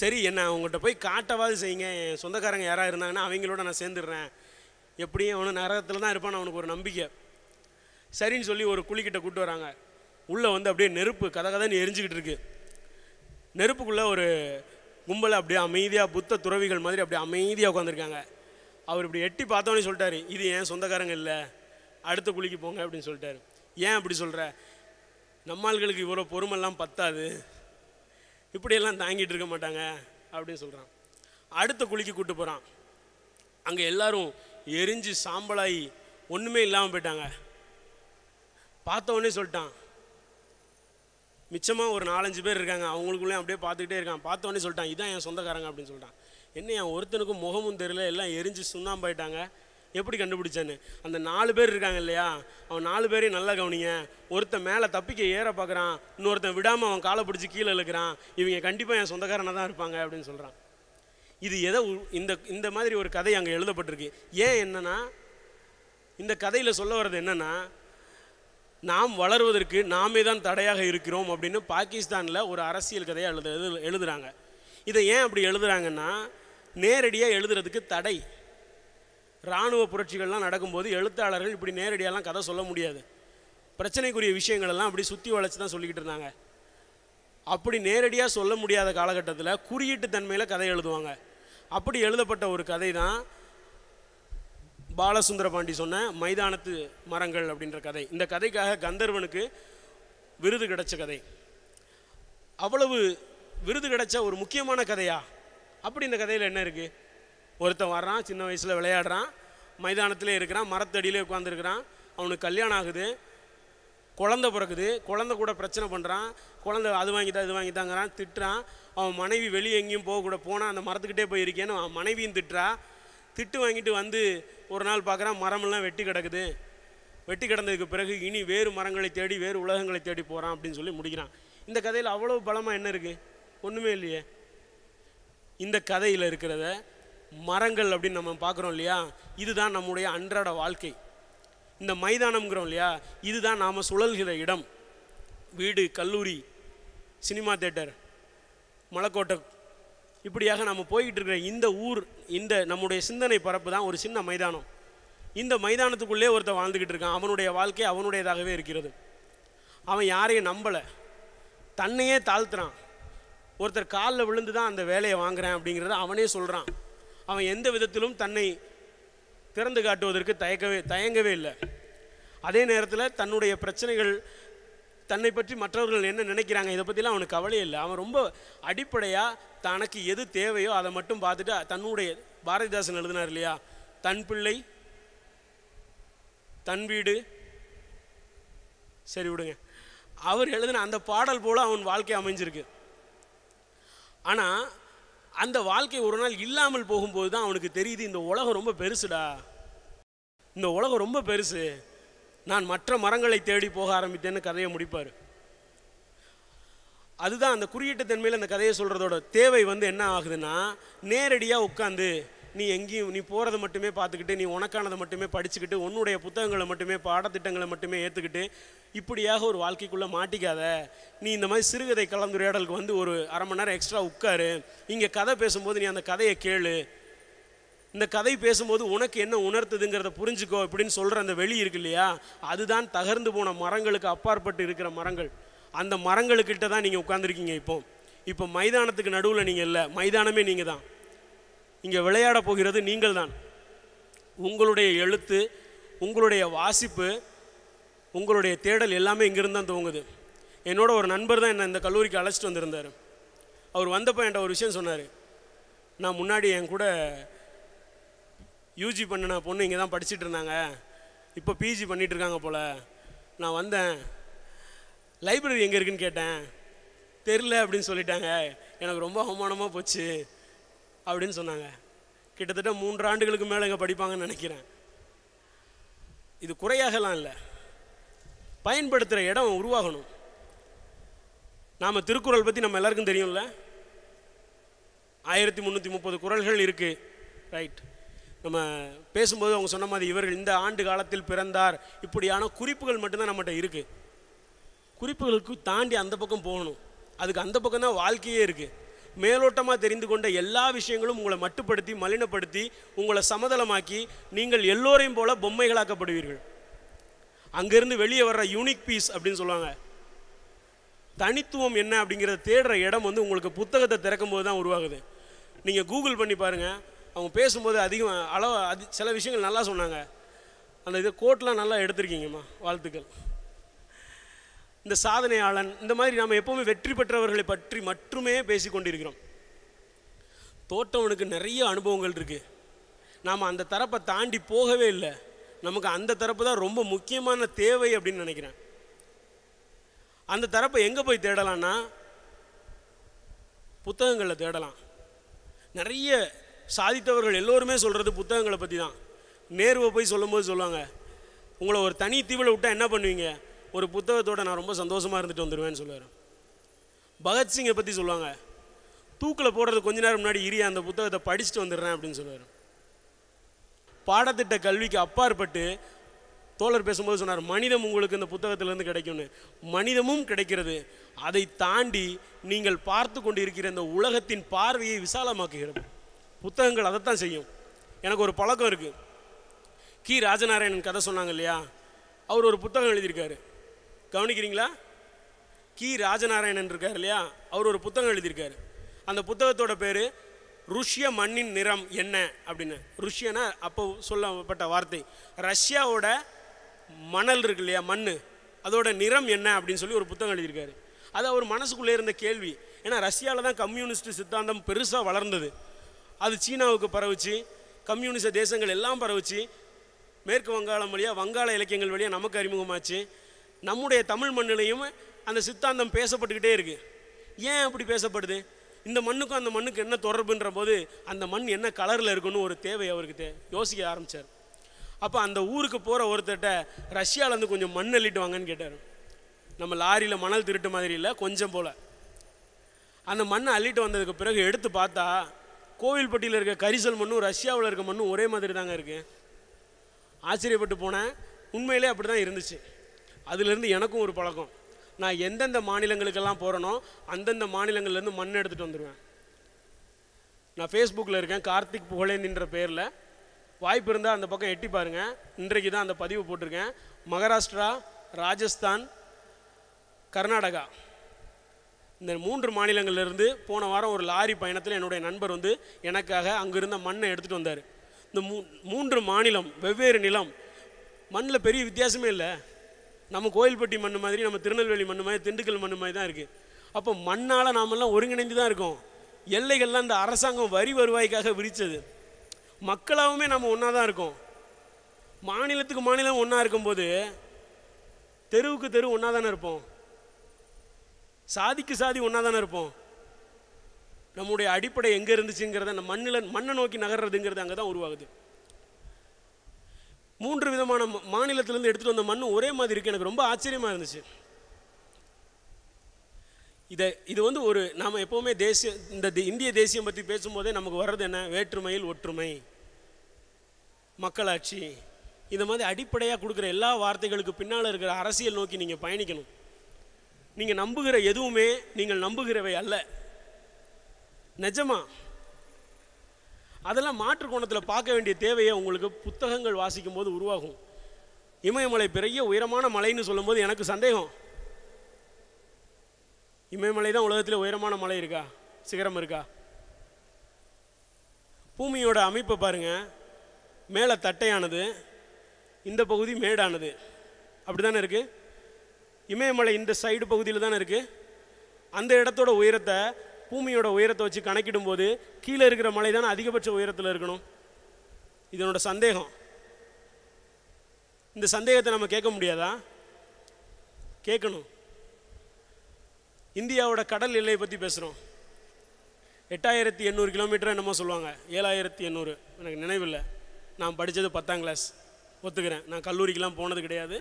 சரி என்ன அவங்ககிட்ட போய் காட்டவாது செய்யுங்க என் சொந்தக்காரங்க யாராக இருந்தாங்கன்னா அவங்களோட நான் சேர்ந்துடுறேன் எப்படியும் அவனு நரகத்தில் தான் இருப்பான் அவனுக்கு ஒரு நம்பிக்கை சரின்னு சொல்லி ஒரு குழிக்கிட்ட கூப்பிட்டு வராங்க உள்ளே வந்து அப்படியே நெருப்பு கதை கதைன்னு எரிஞ்சிக்கிட்டு இருக்கு நெருப்புக்குள்ளே ஒரு கும்பல் அப்படியே அமைதியாக புத்த துறவிகள் மாதிரி அப்படியே அமைதியாக உட்காந்துருக்காங்க அவர் இப்படி எட்டி பார்த்தோன்னே சொல்லிட்டாரு இது ஏன் சொந்தக்காரங்க இல்லை அடுத்த குழிக்கு போங்க அப்படின்னு சொல்லிட்டாரு ஏன் அப்படி சொல்கிற நம்மாள்களுக்கு இவ்வளோ பொறுமெல்லாம் பத்தாது இப்படியெல்லாம் தாங்கிட்டு இருக்க மாட்டாங்க அப்படின்னு சொல்கிறான் அடுத்த குழிக்கு கூப்பிட்டு போகிறான் அங்கே எல்லாரும் எரிஞ்சு சாம்பலாகி ஒன்றுமே இல்லாமல் போயிட்டாங்க பார்த்தவொடனே சொல்லிட்டான் மிச்சமாக ஒரு நாலஞ்சு பேர் இருக்காங்க அவங்களுக்குள்ளே அப்படியே பார்த்துக்கிட்டே இருக்கான் பார்த்தவொடனே சொல்லிட்டான் இதான் என் சொந்தக்காரங்க அப்படின்னு சொல்லிட்டான் என்ன என் ஒருத்தனுக்கும் முகமும் தெரியல எல்லாம் எரிஞ்சு சுண்ணாம்பாயிட்டாங்க எப்படி கண்டுபிடிச்சேன்னு அந்த நாலு பேர் இருக்காங்க இல்லையா அவன் நாலு பேரையும் நல்லா கவனிங்க ஒருத்தன் மேலே தப்பிக்க ஏற பார்க்குறான் இன்னொருத்தன் விடாமல் அவன் காலை பிடிச்சி கீழே இழுக்கிறான் இவங்க கண்டிப்பாக என் சொந்தக்காரனாக தான் இருப்பாங்க அப்படின்னு சொல்கிறான் இது எதை இந்த இந்த மாதிரி ஒரு கதை அங்கே எழுதப்பட்டிருக்கு ஏன் என்னன்னா இந்த கதையில் சொல்ல வர்றது என்னென்னா நாம் வளர்வதற்கு நாமே தான் தடையாக இருக்கிறோம் அப்படின்னு பாகிஸ்தானில் ஒரு அரசியல் கதையாக எழுது எழுதுகிறாங்க இதை ஏன் அப்படி எழுதுகிறாங்கன்னா நேரடியாக எழுதுறதுக்கு தடை இராணுவ புரட்சிகள்லாம் நடக்கும்போது எழுத்தாளர்கள் இப்படி நேரடியாலாம் கதை சொல்ல முடியாது பிரச்சனைக்குரிய விஷயங்களெல்லாம் அப்படி சுற்றி வளைச்சி தான் சொல்லிக்கிட்டு இருந்தாங்க அப்படி நேரடியாக சொல்ல முடியாத காலகட்டத்தில் குறியீட்டு தன்மையில் கதை எழுதுவாங்க அப்படி எழுதப்பட்ட ஒரு கதை தான் பாலசுந்தர பாண்டி சொன்ன மைதானத்து மரங்கள் அப்படின்ற கதை இந்த கதைக்காக கந்தர்வனுக்கு விருது கிடைச்ச கதை அவ்வளவு விருது கிடைச்ச ஒரு முக்கியமான கதையா அப்படி இந்த கதையில் என்ன இருக்குது ஒருத்தன் வர்றான் சின்ன வயசில் விளையாடுறான் மைதானத்திலே இருக்கிறான் மரத்தடியிலே உட்காந்துருக்கிறான் அவனுக்கு கல்யாணம் ஆகுது குழந்த பிறகுது குழந்த கூட பிரச்சனை பண்ணுறான் குழந்த அது வாங்கிட்டா இது வாங்கி தாங்கிறான் திட்டுறான் அவன் மனைவி வெளியே எங்கேயும் கூட போனால் அந்த மரத்துக்கிட்டே போய் இருக்கேன்னு அவன் மனைவியும் திட்டுறா திட்டு வாங்கிட்டு வந்து ஒரு நாள் பார்க்குறான் மரமெல்லாம் வெட்டி கிடக்குது வெட்டி கிடந்ததுக்கு பிறகு இனி வேறு மரங்களை தேடி வேறு உலகங்களை தேடி போகிறான் அப்படின்னு சொல்லி முடிக்கிறான் இந்த கதையில் அவ்வளோ பலமாக என்ன இருக்குது ஒன்றுமே இல்லையே இந்த கதையில் இருக்கிறத மரங்கள் அப்படின்னு நம்ம பார்க்குறோம் இல்லையா இதுதான் நம்முடைய அன்றாட வாழ்க்கை இந்த மைதானம்ங்கிறோம் இல்லையா இதுதான் நாம் சுழல்கிற இடம் வீடு கல்லூரி சினிமா தேட்டர் மலைக்கோட்டை இப்படியாக நம்ம போய்கிட்டு இருக்கிற இந்த ஊர் இந்த நம்முடைய சிந்தனை பரப்பு தான் ஒரு சின்ன மைதானம் இந்த மைதானத்துக்குள்ளே ஒருத்தன் வாழ்ந்துக்கிட்டு இருக்கான் அவனுடைய வாழ்க்கை அவனுடையதாகவே இருக்கிறது அவன் யாரையும் நம்பலை தன்னையே தாழ்த்துறான் ஒருத்தர் காலில் விழுந்து தான் அந்த வேலையை வாங்குறேன் அப்படிங்கிறத அவனே சொல்கிறான் அவன் எந்த விதத்திலும் தன்னை திறந்து காட்டுவதற்கு தயக்கவே தயங்கவே இல்லை அதே நேரத்தில் தன்னுடைய பிரச்சனைகள் தன்னை பற்றி மற்றவர்கள் என்ன நினைக்கிறாங்க இதை பற்றிலாம் அவனுக்கு கவலை இல்லை அவன் ரொம்ப அடிப்படையாக தனக்கு எது தேவையோ அதை மட்டும் பார்த்துட்டு தன்னுடைய பாரதிதாசன் எழுதினார் இல்லையா தன் பிள்ளை தன் வீடு சரி விடுங்க அவர் எழுதின அந்த பாடல் போல் அவன் வாழ்க்கை அமைஞ்சிருக்கு ஆனால் அந்த வாழ்க்கை ஒரு நாள் இல்லாமல் போகும்போது தான் அவனுக்கு தெரியுது இந்த உலகம் ரொம்ப பெருசுடா இந்த உலகம் ரொம்ப பெருசு நான் மற்ற மரங்களை தேடி போக ஆரம்பித்தேன்னு கதையை முடிப்பார் அதுதான் அந்த குறியீட்டு தன்மையில் அந்த கதையை சொல்கிறதோட தேவை வந்து என்ன ஆகுதுன்னா நேரடியாக உட்காந்து நீ எங்கேயும் நீ போகிறத மட்டுமே பார்த்துக்கிட்டு நீ உனக்கானதை மட்டுமே படிச்சுக்கிட்டு உன்னுடைய புத்தகங்களை மட்டுமே பாடத்திட்டங்களை மட்டுமே ஏற்றுக்கிட்டு இப்படியாக ஒரு வாழ்க்கைக்குள்ளே மாட்டிக்காத நீ இந்த மாதிரி சிறுகதை கலந்துரையாடலுக்கு வந்து ஒரு அரை மணி நேரம் எக்ஸ்ட்ரா உட்காரு இங்கே கதை பேசும்போது நீ அந்த கதையை கேளு இந்த கதை பேசும்போது உனக்கு என்ன உணர்த்துதுங்கிறத புரிஞ்சுக்கோ அப்படின்னு சொல்கிற அந்த வெளி இருக்கு இல்லையா அதுதான் தகர்ந்து போன மரங்களுக்கு அப்பாற்பட்டு இருக்கிற மரங்கள் அந்த மரங்களுக்கிட்ட தான் நீங்கள் உட்காந்துருக்கீங்க இப்போ இப்போ மைதானத்துக்கு நடுவில் நீங்கள் இல்லை மைதானமே நீங்கள் தான் இங்கே விளையாட போகிறது நீங்கள் தான் உங்களுடைய எழுத்து உங்களுடைய வாசிப்பு உங்களுடைய தேடல் எல்லாமே இங்கிருந்து தான் துவங்குது என்னோட ஒரு நண்பர் தான் என்னை இந்த கல்லூரிக்கு அழைச்சிட்டு வந்திருந்தார் அவர் வந்தப்போ என்கிட்ட ஒரு விஷயம் சொன்னார் நான் முன்னாடி என் கூட யூஜி பண்ணின பொண்ணு இங்கே தான் படிச்சுட்டு இருந்தாங்க இப்போ பிஜி பண்ணிகிட்ருக்காங்க போல் நான் வந்தேன் லைப்ரரி எங்கே இருக்குன்னு கேட்டேன் தெரில அப்படின்னு சொல்லிட்டாங்க எனக்கு ரொம்ப அவமானமாக போச்சு அப்படின்னு சொன்னாங்க கிட்டத்தட்ட மூன்று ஆண்டுகளுக்கு மேலே இங்கே படிப்பாங்கன்னு நினைக்கிறேன் இது குறையாகலாம் இல்லை பயன்படுத்துகிற இடம் உருவாகணும் நாம் திருக்குறள் பற்றி நம்ம எல்லாருக்கும் தெரியும்ல ஆயிரத்தி முந்நூற்றி முப்பது குரல்கள் இருக்குது ரைட் நம்ம பேசும்போது அவங்க சொன்ன மாதிரி இவர்கள் இந்த ஆண்டு காலத்தில் பிறந்தார் இப்படியான குறிப்புகள் மட்டும்தான் நம்மகிட்ட இருக்குது குறிப்புகளுக்கு தாண்டி அந்த பக்கம் போகணும் அதுக்கு அந்த பக்கம் தான் வாழ்க்கையே இருக்குது மேலோட்டமாக தெரிந்து கொண்ட எல்லா விஷயங்களும் உங்களை மட்டுப்படுத்தி மலினப்படுத்தி உங்களை சமதளமாக்கி நீங்கள் எல்லோரையும் போல பொம்மைகளாக்கப்படுவீர்கள் அங்கேருந்து வெளியே வர்ற யூனிக் பீஸ் அப்படின்னு சொல்லுவாங்க தனித்துவம் என்ன அப்படிங்கிறத தேடுற இடம் வந்து உங்களுக்கு புத்தகத்தை திறக்கும் போது தான் உருவாகுது நீங்கள் கூகுள் பண்ணி பாருங்கள் அவங்க பேசும்போது அதிகம் அளவு அது சில விஷயங்கள் நல்லா சொன்னாங்க அந்த இது கோட்லாம் நல்லா எடுத்திருக்கீங்கம்மா வாழ்த்துக்கள் இந்த சாதனையாளன் இந்த மாதிரி நாம் எப்போவுமே வெற்றி பெற்றவர்களை பற்றி மட்டுமே பேசி கொண்டிருக்கிறோம் தோட்டவனுக்கு நிறைய அனுபவங்கள் இருக்குது நாம் அந்த தரப்பை தாண்டி போகவே இல்லை நமக்கு அந்த தரப்பு தான் ரொம்ப முக்கியமான தேவை அப்படின்னு நினைக்கிறேன் அந்த தரப்பை எங்கே போய் தேடலான்னா புத்தகங்களில் தேடலாம் நிறைய சாதித்தவர்கள் எல்லோருமே சொல்கிறது புத்தகங்களை பற்றி தான் நேருவை போய் சொல்லும்போது சொல்லுவாங்க உங்களை ஒரு தனி தீவில் விட்டால் என்ன பண்ணுவீங்க ஒரு புத்தகத்தோட நான் ரொம்ப சந்தோஷமாக இருந்துட்டு வந்துடுவேன்னு சொல்லுவார் பகத்சிங்கை பற்றி சொல்லுவாங்க தூக்கில் போடுறது கொஞ்ச நேரம் முன்னாடி இரிய அந்த புத்தகத்தை படிச்சுட்டு வந்துடுறேன் அப்படின்னு சொல்லுவார் பாடத்திட்ட கல்விக்கு அப்பாற்பட்டு தோழர் பேசும்போது சொன்னார் மனிதம் உங்களுக்கு இந்த புத்தகத்திலேருந்து கிடைக்கும்னு மனிதமும் கிடைக்கிறது அதை தாண்டி நீங்கள் பார்த்து கொண்டு இருக்கிற இந்த உலகத்தின் பார்வையை விசாலமாக்குகிறது புத்தகங்கள் அதைத்தான் செய்யும் எனக்கு ஒரு பழக்கம் இருக்குது கி ராஜநாராயணன் கதை சொன்னாங்க இல்லையா அவர் ஒரு புத்தகம் எழுதியிருக்காரு கவனிக்கிறீங்களா கி ராஜநாராயணன் இருக்கார் இல்லையா அவர் ஒரு புத்தகம் எழுதியிருக்காரு அந்த புத்தகத்தோட பேர் ருஷ்ய மண்ணின் நிறம் என்ன அப்படின்னு ருஷ்யனா அப்போ சொல்லப்பட்ட வார்த்தை ரஷ்யாவோட மணல் இருக்கு இல்லையா மண் அதோட நிறம் என்ன அப்படின்னு சொல்லி ஒரு புத்தகம் எழுதியிருக்காரு அது அவர் மனசுக்குள்ளே இருந்த கேள்வி ஏன்னா ரஷ்யாவில் தான் கம்யூனிஸ்ட் சித்தாந்தம் பெருசாக வளர்ந்தது அது சீனாவுக்கு பரவுச்சு கம்யூனிஸ்ட தேசங்கள் எல்லாம் பரவுச்சு மேற்கு வங்காளம் வழியாக வங்காள இலக்கியங்கள் வழியாக நமக்கு அறிமுகமாச்சு நம்முடைய தமிழ் மண்ணிலையும் அந்த சித்தாந்தம் பேசப்பட்டுக்கிட்டே இருக்குது ஏன் அப்படி பேசப்படுது இந்த மண்ணுக்கும் அந்த மண்ணுக்கு என்ன தொடர்புன்ற போது அந்த மண் என்ன கலரில் இருக்குன்னு ஒரு தேவை அவருக்கு தே யோசிக்க ஆரம்பித்தார் அப்போ அந்த ஊருக்கு போகிற ஒருத்தர்கிட்ட ரஷ்யாவிலேருந்து கொஞ்சம் மண் அள்ளிட்டு வாங்கன்னு கேட்டார் நம்ம லாரியில் மணல் திருட்டு மாதிரி இல்லை கொஞ்சம் போல் அந்த மண்ணை அள்ளிட்டு வந்ததுக்கு பிறகு எடுத்து பார்த்தா கோவில்பட்டியில் இருக்க கரிசல் மண்ணும் ரஷ்யாவில் இருக்க மண்ணும் ஒரே மாதிரி தாங்க இருக்குது ஆச்சரியப்பட்டு போனேன் உண்மையிலே அப்படி தான் இருந்துச்சு அதுலேருந்து எனக்கும் ஒரு பழக்கம் நான் எந்தெந்த மாநிலங்களுக்கெல்லாம் போகிறேனோ அந்தந்த மாநிலங்கள்லேருந்து மண் எடுத்துகிட்டு வந்துடுவேன் நான் ஃபேஸ்புக்கில் இருக்கேன் கார்த்திக் புகழேந்தின்ற பேரில் வாய்ப்பு இருந்தால் அந்த பக்கம் எட்டி பாருங்கள் இன்றைக்கு தான் அந்த பதிவு போட்டிருக்கேன் மகாராஷ்டிரா ராஜஸ்தான் கர்நாடகா இந்த மூன்று மாநிலங்கள்லேருந்து போன வாரம் ஒரு லாரி பயணத்தில் என்னுடைய நண்பர் வந்து எனக்காக அங்கிருந்த மண்ணை எடுத்துகிட்டு வந்தார் இந்த மூ மூன்று மாநிலம் வெவ்வேறு நிலம் மண்ணில் பெரிய வித்தியாசமே இல்லை நம்ம கோயில்பட்டி மண் மாதிரி நம்ம திருநெல்வேலி மண் மாதிரி திண்டுக்கல் மண் மாதிரி தான் இருக்குது அப்போ மண்ணால் நாமெல்லாம் ஒருங்கிணைந்து தான் இருக்கோம் எல்லைகள்லாம் இந்த அரசாங்கம் வரி வருவாய்க்காக விரித்தது மக்களாகவுமே நம்ம ஒன்றா தான் இருக்கோம் மாநிலத்துக்கு மாநிலம் ஒன்றா இருக்கும்போது தெருவுக்கு தெரு ஒன்றா தானே இருப்போம் சாதிக்கு சாதி ஒன்றா தானே இருப்போம் நம்முடைய அடிப்படை எங்கே இருந்துச்சுங்கிறத மண்ணில் மண்ணை நோக்கி நகர்றதுங்கிறது அங்கே தான் உருவாகுது மூன்று விதமான மாநிலத்திலேருந்து எடுத்துகிட்டு வந்த மண் ஒரே மாதிரி இருக்குது எனக்கு ரொம்ப ஆச்சரியமாக இருந்துச்சு இதை இது வந்து ஒரு நாம் எப்போவுமே தேசிய இந்த இந்திய தேசியம் பற்றி பேசும்போதே நமக்கு வர்றது என்ன வேற்றுமையில் ஒற்றுமை மக்களாட்சி இந்த மாதிரி அடிப்படையாக கொடுக்குற எல்லா வார்த்தைகளுக்கு பின்னால் இருக்கிற அரசியல் நோக்கி நீங்கள் பயணிக்கணும் நீங்கள் நம்புகிற எதுவுமே நீங்கள் நம்புகிறவை அல்ல நிஜமாக அதெல்லாம் மாற்று கோணத்தில் பார்க்க வேண்டிய தேவையை உங்களுக்கு புத்தகங்கள் வாசிக்கும் போது உருவாகும் இமயமலை பெரிய உயரமான மலைன்னு சொல்லும்போது எனக்கு சந்தேகம் இமயமலை தான் உலகத்தில் உயரமான மலை இருக்கா சிகரம் இருக்கா பூமியோட அமைப்பை பாருங்கள் மேலே தட்டையானது இந்த பகுதி மேடானது அப்படி தானே இருக்குது இமயமலை இந்த சைடு பகுதியில் தானே இருக்குது அந்த இடத்தோட உயரத்தை பூமியோட உயரத்தை வச்சு கணக்கிடும்போது கீழே இருக்கிற மலை தான் அதிகபட்ச உயரத்தில் இருக்கணும் இதனோட சந்தேகம் இந்த சந்தேகத்தை நம்ம கேட்க முடியாதா கேட்கணும் இந்தியாவோட கடல் எல்லையை பற்றி பேசுகிறோம் எட்டாயிரத்தி எண்ணூறு கிலோமீட்டர் என்னமோ சொல்லுவாங்க ஏழாயிரத்தி எண்ணூறு எனக்கு நினைவில்லை நான் படித்தது பத்தாம் கிளாஸ் ஒத்துக்கிறேன் நான் கல்லூரிக்கெலாம் போனது கிடையாது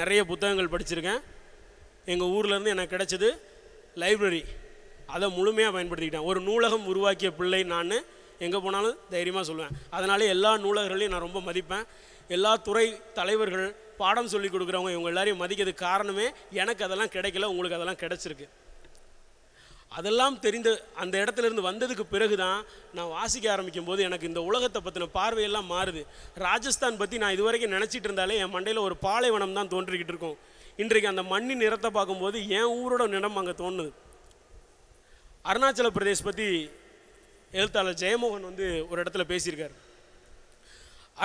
நிறைய புத்தகங்கள் படிச்சிருக்கேன் எங்கள் ஊர்லேருந்து எனக்கு கிடச்சது லைப்ரரி அதை முழுமையாக பயன்படுத்திக்கிட்டேன் ஒரு நூலகம் உருவாக்கிய பிள்ளை நான் எங்கே போனாலும் தைரியமாக சொல்லுவேன் அதனாலே எல்லா நூலகர்களையும் நான் ரொம்ப மதிப்பேன் எல்லா துறை தலைவர்கள் பாடம் சொல்லி கொடுக்குறவங்க இவங்க எல்லாரையும் மதிக்கிறதுக்கு காரணமே எனக்கு அதெல்லாம் கிடைக்கல உங்களுக்கு அதெல்லாம் கிடைச்சிருக்கு அதெல்லாம் தெரிந்த அந்த இடத்துலேருந்து வந்ததுக்கு பிறகு தான் நான் வாசிக்க ஆரம்பிக்கும் போது எனக்கு இந்த உலகத்தை பற்றின பார்வையெல்லாம் மாறுது ராஜஸ்தான் பற்றி நான் இதுவரைக்கும் நினச்சிட்டு இருந்தாலே என் மண்டையில் ஒரு பாலைவனம் தான் தோன்றிக்கிட்டு இருக்கோம் இன்றைக்கு அந்த மண்ணின் நிறத்தை பார்க்கும்போது என் ஊரோட நிறம் அங்கே தோணுது அருணாச்சல பிரதேஷ் பற்றி எழுத்தாளர் ஜெயமோகன் வந்து ஒரு இடத்துல பேசியிருக்கார்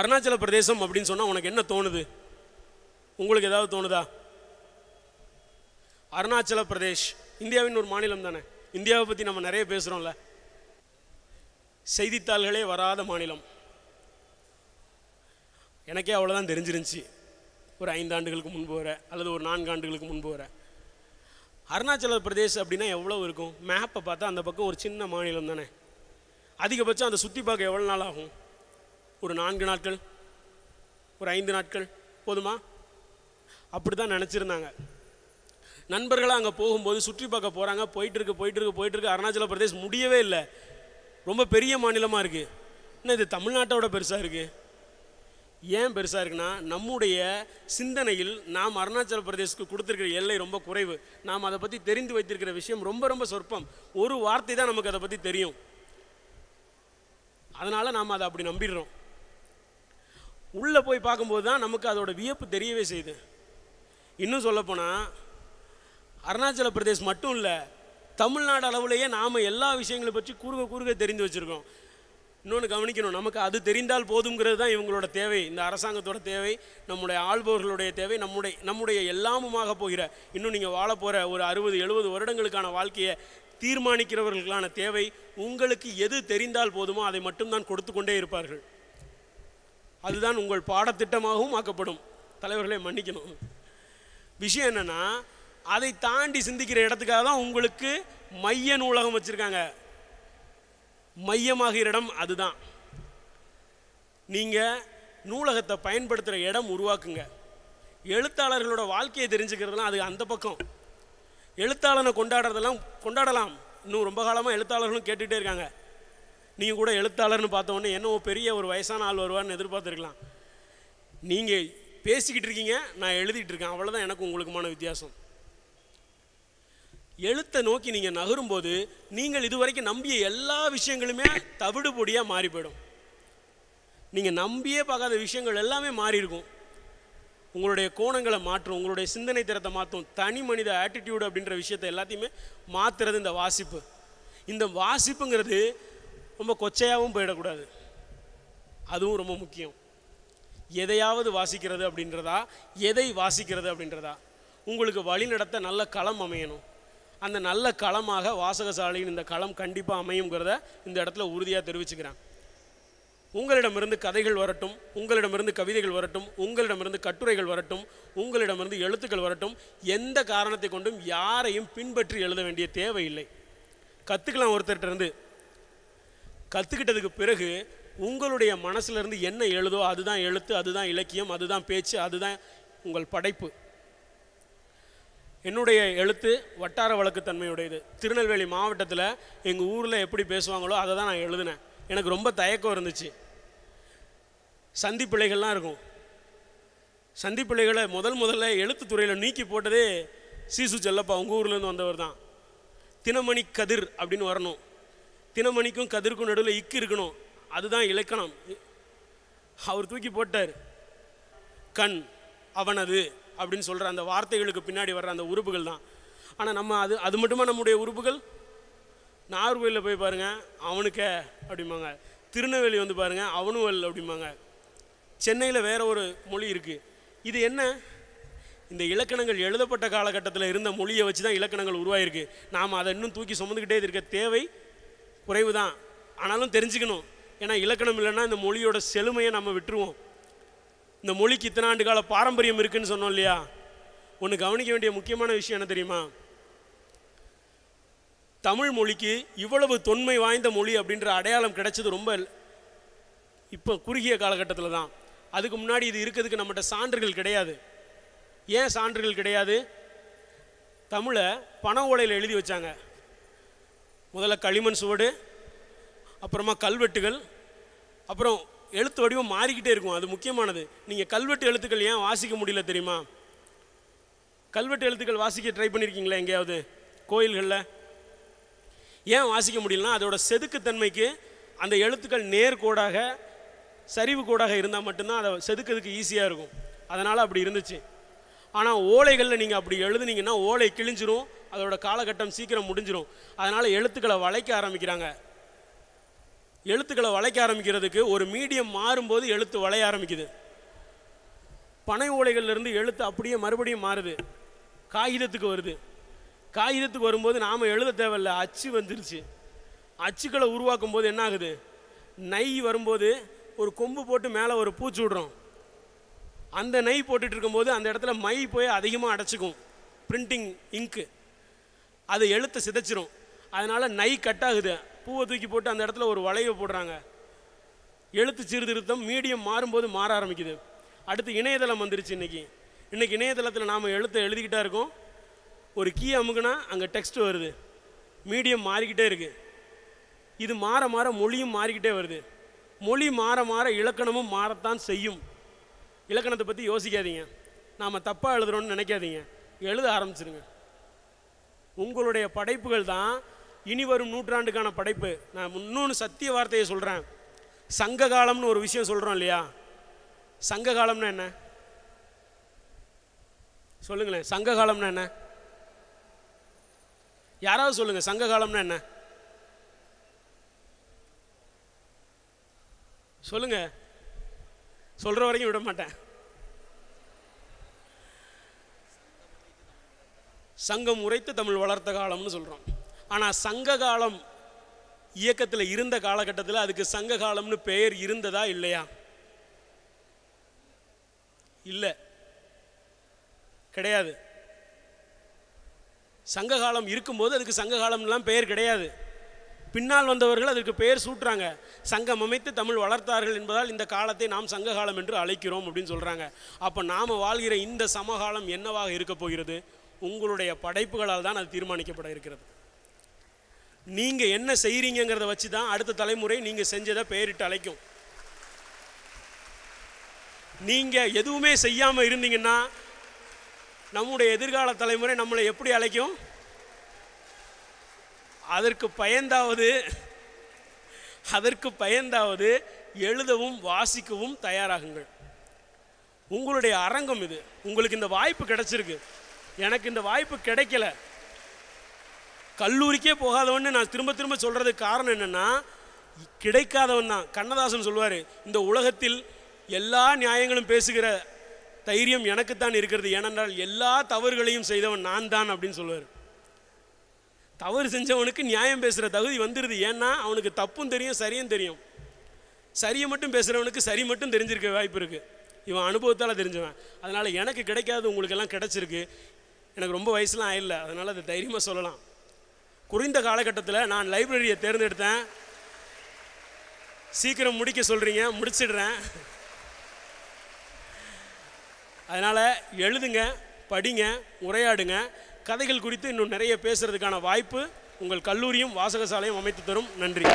அருணாச்சல பிரதேசம் அப்படின்னு சொன்னால் உனக்கு என்ன தோணுது உங்களுக்கு ஏதாவது தோணுதா அருணாச்சல பிரதேஷ் இந்தியாவின் ஒரு மாநிலம் தானே இந்தியாவை பற்றி நம்ம நிறைய பேசுகிறோம்ல செய்தித்தாள்களே வராத மாநிலம் எனக்கே அவ்வளோதான் தெரிஞ்சிருந்துச்சு ஒரு ஐந்து ஆண்டுகளுக்கு முன்பு வர அல்லது ஒரு நான்கு ஆண்டுகளுக்கு முன்பு வர அருணாச்சல பிரதேஷ் அப்படின்னா எவ்வளோ இருக்கும் மேப்பை பார்த்தா அந்த பக்கம் ஒரு சின்ன மாநிலம் தானே அதிகபட்சம் அதை சுற்றி பார்க்க எவ்வளோ நாள் ஆகும் ஒரு நான்கு நாட்கள் ஒரு ஐந்து நாட்கள் போதுமா அப்படி தான் நினச்சிருந்தாங்க நண்பர்களாக அங்கே போகும்போது சுற்றி பார்க்க போகிறாங்க போயிட்டுருக்கு போயிட்டுருக்கு போயிட்டுருக்கு அருணாச்சல பிரதேஷ் முடியவே இல்லை ரொம்ப பெரிய மாநிலமாக இருக்குது இன்னும் இது தமிழ்நாட்டோட பெருசாக இருக்குது ஏன் பெருசாக இருக்குன்னா நம்முடைய சிந்தனையில் நாம் அருணாச்சல பிரதேஷ்க்கு கொடுத்துருக்கிற எல்லை ரொம்ப குறைவு நாம் அதை பற்றி தெரிந்து வைத்திருக்கிற விஷயம் ரொம்ப ரொம்ப சொற்பம் ஒரு வார்த்தை தான் நமக்கு அதை பற்றி தெரியும் அதனால் நாம் அதை அப்படி நம்பிடுறோம் உள்ளே போய் பார்க்கும்போது தான் நமக்கு அதோட வியப்பு தெரியவே செய்யுது இன்னும் சொல்லப்போனால் அருணாச்சல பிரதேஷ் மட்டும் இல்லை தமிழ்நாடு அளவுலேயே நாம் எல்லா விஷயங்களை பற்றி கூறுக கூறுக தெரிந்து வச்சுருக்கோம் இன்னொன்று கவனிக்கணும் நமக்கு அது தெரிந்தால் போதுங்கிறது தான் இவங்களோட தேவை இந்த அரசாங்கத்தோட தேவை நம்முடைய ஆள்பவர்களுடைய தேவை நம்முடைய நம்முடைய எல்லாமுமாக போகிற இன்னும் நீங்கள் வாழ போகிற ஒரு அறுபது எழுபது வருடங்களுக்கான வாழ்க்கையை தீர்மானிக்கிறவர்களுக்கான தேவை உங்களுக்கு எது தெரிந்தால் போதுமோ அதை மட்டும்தான் கொடுத்து கொண்டே இருப்பார்கள் அதுதான் உங்கள் பாடத்திட்டமாகவும் ஆக்கப்படும் தலைவர்களே மன்னிக்கணும் விஷயம் என்னென்னா அதை தாண்டி சிந்திக்கிற இடத்துக்காக தான் உங்களுக்கு மைய நூலகம் வச்சுருக்காங்க மையமாகிற இடம் அதுதான் நீங்கள் நூலகத்தை பயன்படுத்துகிற இடம் உருவாக்குங்க எழுத்தாளர்களோட வாழ்க்கையை தெரிஞ்சுக்கிறதுலாம் அது அந்த பக்கம் எழுத்தாளனை கொண்டாடுறதெல்லாம் கொண்டாடலாம் இன்னும் ரொம்ப காலமாக எழுத்தாளர்களும் கேட்டுகிட்டே இருக்காங்க நீங்கள் கூட எழுத்தாளர்னு பார்த்தோன்னே என்னவோ பெரிய ஒரு வயசான ஆள் வருவார்னு எதிர்பார்த்துருக்கலாம் நீங்கள் பேசிக்கிட்டு இருக்கீங்க நான் எழுதிட்டு இருக்கேன் அவ்வளோதான் எனக்கு உங்களுக்குமான வித்தியாசம் எழுத்தை நோக்கி நீங்கள் நகரும்போது நீங்கள் இதுவரைக்கும் நம்பிய எல்லா விஷயங்களுமே தவிடுபொடியாக மாறி போயிடும் நீங்கள் நம்பியே பார்க்காத விஷயங்கள் எல்லாமே மாறி இருக்கும் உங்களுடைய கோணங்களை மாற்றும் உங்களுடைய சிந்தனை திறத்தை மாற்றும் தனி மனித ஆட்டிடியூடு அப்படின்ற விஷயத்த எல்லாத்தையுமே மாற்றுறது இந்த வாசிப்பு இந்த வாசிப்புங்கிறது ரொம்ப கொச்சையாகவும் போயிடக்கூடாது அதுவும் ரொம்ப முக்கியம் எதையாவது வாசிக்கிறது அப்படின்றதா எதை வாசிக்கிறது அப்படின்றதா உங்களுக்கு வழிநடத்த நல்ல களம் அமையணும் அந்த நல்ல களமாக வாசகசாலையின் இந்த களம் கண்டிப்பாக அமையுங்கிறத இந்த இடத்துல உறுதியாக தெரிவிச்சுக்கிறேன் உங்களிடமிருந்து கதைகள் வரட்டும் உங்களிடமிருந்து கவிதைகள் வரட்டும் உங்களிடமிருந்து கட்டுரைகள் வரட்டும் உங்களிடமிருந்து எழுத்துக்கள் வரட்டும் எந்த காரணத்தை கொண்டும் யாரையும் பின்பற்றி எழுத வேண்டிய தேவையில்லை கற்றுக்கலாம் ஒருத்தர்கிட்டருந்து கற்றுக்கிட்டதுக்கு பிறகு உங்களுடைய மனசுலேருந்து என்ன எழுதோ அதுதான் எழுத்து அதுதான் இலக்கியம் அதுதான் பேச்சு அதுதான் உங்கள் படைப்பு என்னுடைய எழுத்து வட்டார வழக்கு தன்மையுடையது திருநெல்வேலி மாவட்டத்தில் எங்கள் ஊரில் எப்படி பேசுவாங்களோ அதை தான் நான் எழுதினேன் எனக்கு ரொம்ப தயக்கம் இருந்துச்சு சந்திப்பிள்ளைகள்லாம் இருக்கும் சந்திப்பிள்ளைகளை முதல் முதல்ல துறையில் நீக்கி போட்டதே சீசு செல்லப்பா உங்கள் ஊர்லேருந்து வந்தவர் தான் தினமணி கதிர் அப்படின்னு வரணும் தினமணிக்கும் கதிர்க்கும் நடுவில் இக்கு இருக்கணும் அதுதான் இலக்கணம் அவர் தூக்கி போட்டார் கண் அவனது அப்படின்னு சொல்கிற அந்த வார்த்தைகளுக்கு பின்னாடி வர்ற அந்த உறுப்புகள் தான் ஆனால் நம்ம அது அது மட்டுமா நம்முடைய உறுப்புகள் நாகர்கோயிலில் போய் பாருங்கள் அவனுக்க அப்படிம்பாங்க திருநெல்வேலி வந்து பாருங்கள் அவனுவல் அப்படிம்பாங்க சென்னையில் வேற ஒரு மொழி இருக்குது இது என்ன இந்த இலக்கணங்கள் எழுதப்பட்ட காலகட்டத்தில் இருந்த மொழியை வச்சு தான் இலக்கணங்கள் உருவாயிருக்கு நாம் அதை இன்னும் தூக்கி சுமந்துக்கிட்டே இருக்க தேவை குறைவு தான் ஆனாலும் தெரிஞ்சுக்கணும் ஏன்னா இலக்கணம் இல்லைன்னா இந்த மொழியோட செழுமையை நம்ம விட்டுருவோம் இந்த மொழிக்கு இத்தனை ஆண்டு கால பாரம்பரியம் இருக்குன்னு சொன்னோம் இல்லையா ஒன்று கவனிக்க வேண்டிய முக்கியமான விஷயம் என்ன தெரியுமா தமிழ் மொழிக்கு இவ்வளவு தொன்மை வாய்ந்த மொழி அப்படின்ற அடையாளம் கிடைச்சது ரொம்ப இப்போ குறுகிய காலகட்டத்தில் தான் அதுக்கு முன்னாடி இது இருக்கிறதுக்கு நம்மகிட்ட சான்றுகள் கிடையாது ஏன் சான்றுகள் கிடையாது தமிழை பண ஓலையில் எழுதி வச்சாங்க முதல்ல களிமண் சுவடு அப்புறமா கல்வெட்டுகள் அப்புறம் எழுத்து வடிவம் மாறிக்கிட்டே இருக்கும் அது முக்கியமானது நீங்கள் கல்வெட்டு எழுத்துக்கள் ஏன் வாசிக்க முடியல தெரியுமா கல்வெட்டு எழுத்துக்கள் வாசிக்க ட்ரை பண்ணியிருக்கீங்களா எங்கேயாவது கோயில்களில் ஏன் வாசிக்க முடியலனா அதோட செதுக்குத்தன்மைக்கு அந்த எழுத்துக்கள் நேர்கோடாக சரிவு கோடாக இருந்தால் மட்டும்தான் அதை செதுக்கிறதுக்கு ஈஸியாக இருக்கும் அதனால் அப்படி இருந்துச்சு ஆனால் ஓலைகளில் நீங்கள் அப்படி எழுதுனீங்கன்னா ஓலை கிழிஞ்சிரும் அதோட காலகட்டம் சீக்கிரம் முடிஞ்சிடும் அதனால் எழுத்துக்களை வளைக்க ஆரம்பிக்கிறாங்க எழுத்துக்களை வளைக்க ஆரம்பிக்கிறதுக்கு ஒரு மீடியம் மாறும்போது எழுத்து வளைய ஆரம்பிக்குது பனை ஓலைகள்லேருந்து எழுத்து அப்படியே மறுபடியும் மாறுது காகிதத்துக்கு வருது காகிதத்துக்கு வரும்போது நாம் எழுத தேவையில்ல அச்சு வந்துருச்சு அச்சுக்களை உருவாக்கும் போது என்ன ஆகுது நை வரும்போது ஒரு கொம்பு போட்டு மேலே ஒரு பூச்சி விடுறோம் அந்த நை போட்டுட்டு இருக்கும்போது அந்த இடத்துல மை போய் அதிகமாக அடைச்சிக்கும் பிரிண்டிங் இங்கு அது எழுத்து சிதைச்சிரும் அதனால் நை கட் ஆகுது பூவை தூக்கி போட்டு அந்த இடத்துல ஒரு வளைவை போடுறாங்க எழுத்து சீர்திருத்தம் மீடியம் மாறும்போது மாற ஆரம்பிக்குது அடுத்து இணையதளம் வந்துருச்சு இன்றைக்கி இன்றைக்கி இணையதளத்தில் நாம் எழுத்தை எழுதிக்கிட்டா இருக்கோம் ஒரு கீ அமுக்குனா அங்கே டெக்ஸ்ட் வருது மீடியம் மாறிக்கிட்டே இருக்குது இது மாற மாற மொழியும் மாறிக்கிட்டே வருது மொழி மாற மாற இலக்கணமும் மாறத்தான் செய்யும் இலக்கணத்தை பற்றி யோசிக்காதீங்க நாம் தப்பாக எழுதுகிறோன்னு நினைக்காதீங்க எழுத ஆரம்பிச்சிருங்க உங்களுடைய படைப்புகள் தான் இனி வரும் நூற்றாண்டுக்கான படைப்பு நான் இன்னொன்று சத்திய வார்த்தையை சொல்கிறேன் சங்க காலம்னு ஒரு விஷயம் சொல்கிறோம் இல்லையா சங்க காலம்னா என்ன சொல்லுங்களேன் சங்க காலம்னா என்ன யாராவது சொல்லுங்கள் சங்க காலம்னா என்ன சொல்லுங்க சொல்கிற வரைக்கும் விட மாட்டேன் சங்கம் உரைத்து தமிழ் வளர்த்த காலம்னு சொல்கிறோம் ஆனால் சங்க காலம் இயக்கத்தில் இருந்த காலகட்டத்தில் அதுக்கு சங்க காலம்னு பெயர் இருந்ததா இல்லையா இல்லை கிடையாது சங்க காலம் இருக்கும்போது அதுக்கு சங்க காலம்லாம் பெயர் கிடையாது பின்னால் வந்தவர்கள் அதற்கு பெயர் சூட்டுறாங்க சங்கம் அமைத்து தமிழ் வளர்த்தார்கள் என்பதால் இந்த காலத்தை நாம் சங்க காலம் என்று அழைக்கிறோம் அப்படின்னு சொல்கிறாங்க அப்போ நாம் வாழ்கிற இந்த சமகாலம் என்னவாக இருக்கப் போகிறது உங்களுடைய படைப்புகளால் தான் அது தீர்மானிக்கப்பட இருக்கிறது நீங்கள் என்ன செய்கிறீங்கிறத வச்சு தான் அடுத்த தலைமுறை நீங்கள் செஞ்சதை பெயரிட்டு அழைக்கும் நீங்கள் எதுவுமே செய்யாமல் இருந்தீங்கன்னா நம்முடைய எதிர்கால தலைமுறை நம்மளை எப்படி அழைக்கும் அதற்கு பயந்தாவது அதற்கு பயந்தாவது எழுதவும் வாசிக்கவும் தயாராகுங்கள் உங்களுடைய அரங்கம் இது உங்களுக்கு இந்த வாய்ப்பு கிடைச்சிருக்கு எனக்கு இந்த வாய்ப்பு கிடைக்கல கல்லூரிக்கே போகாதவன்னு நான் திரும்ப திரும்ப சொல்கிறதுக்கு காரணம் என்னென்னா கிடைக்காதவன் தான் கண்ணதாசன் சொல்லுவார் இந்த உலகத்தில் எல்லா நியாயங்களும் பேசுகிற தைரியம் எனக்குத்தான் இருக்கிறது ஏனென்றால் எல்லா தவறுகளையும் செய்தவன் நான் தான் அப்படின்னு சொல்லுவார் தவறு செஞ்சவனுக்கு நியாயம் பேசுகிற தகுதி வந்துடுது ஏன்னா அவனுக்கு தப்பும் தெரியும் சரியும் தெரியும் சரியை மட்டும் பேசுகிறவனுக்கு சரி மட்டும் தெரிஞ்சிருக்க வாய்ப்பு இருக்குது இவன் அனுபவத்தால் தெரிஞ்சவன் அதனால் எனக்கு கிடைக்காது உங்களுக்கெல்லாம் கிடச்சிருக்கு எனக்கு ரொம்ப வயசுலாம் ஆயிடல அதனால் அதை தைரியமாக சொல்லலாம் குறைந்த காலகட்டத்தில் நான் லைப்ரரியை தேர்ந்தெடுத்தேன் சீக்கிரம் முடிக்க சொல்கிறீங்க முடிச்சிடுறேன் அதனால் எழுதுங்க படிங்க உரையாடுங்க கதைகள் குறித்து இன்னும் நிறைய பேசுகிறதுக்கான வாய்ப்பு உங்கள் கல்லூரியும் வாசகசாலையும் அமைத்து தரும் நன்றி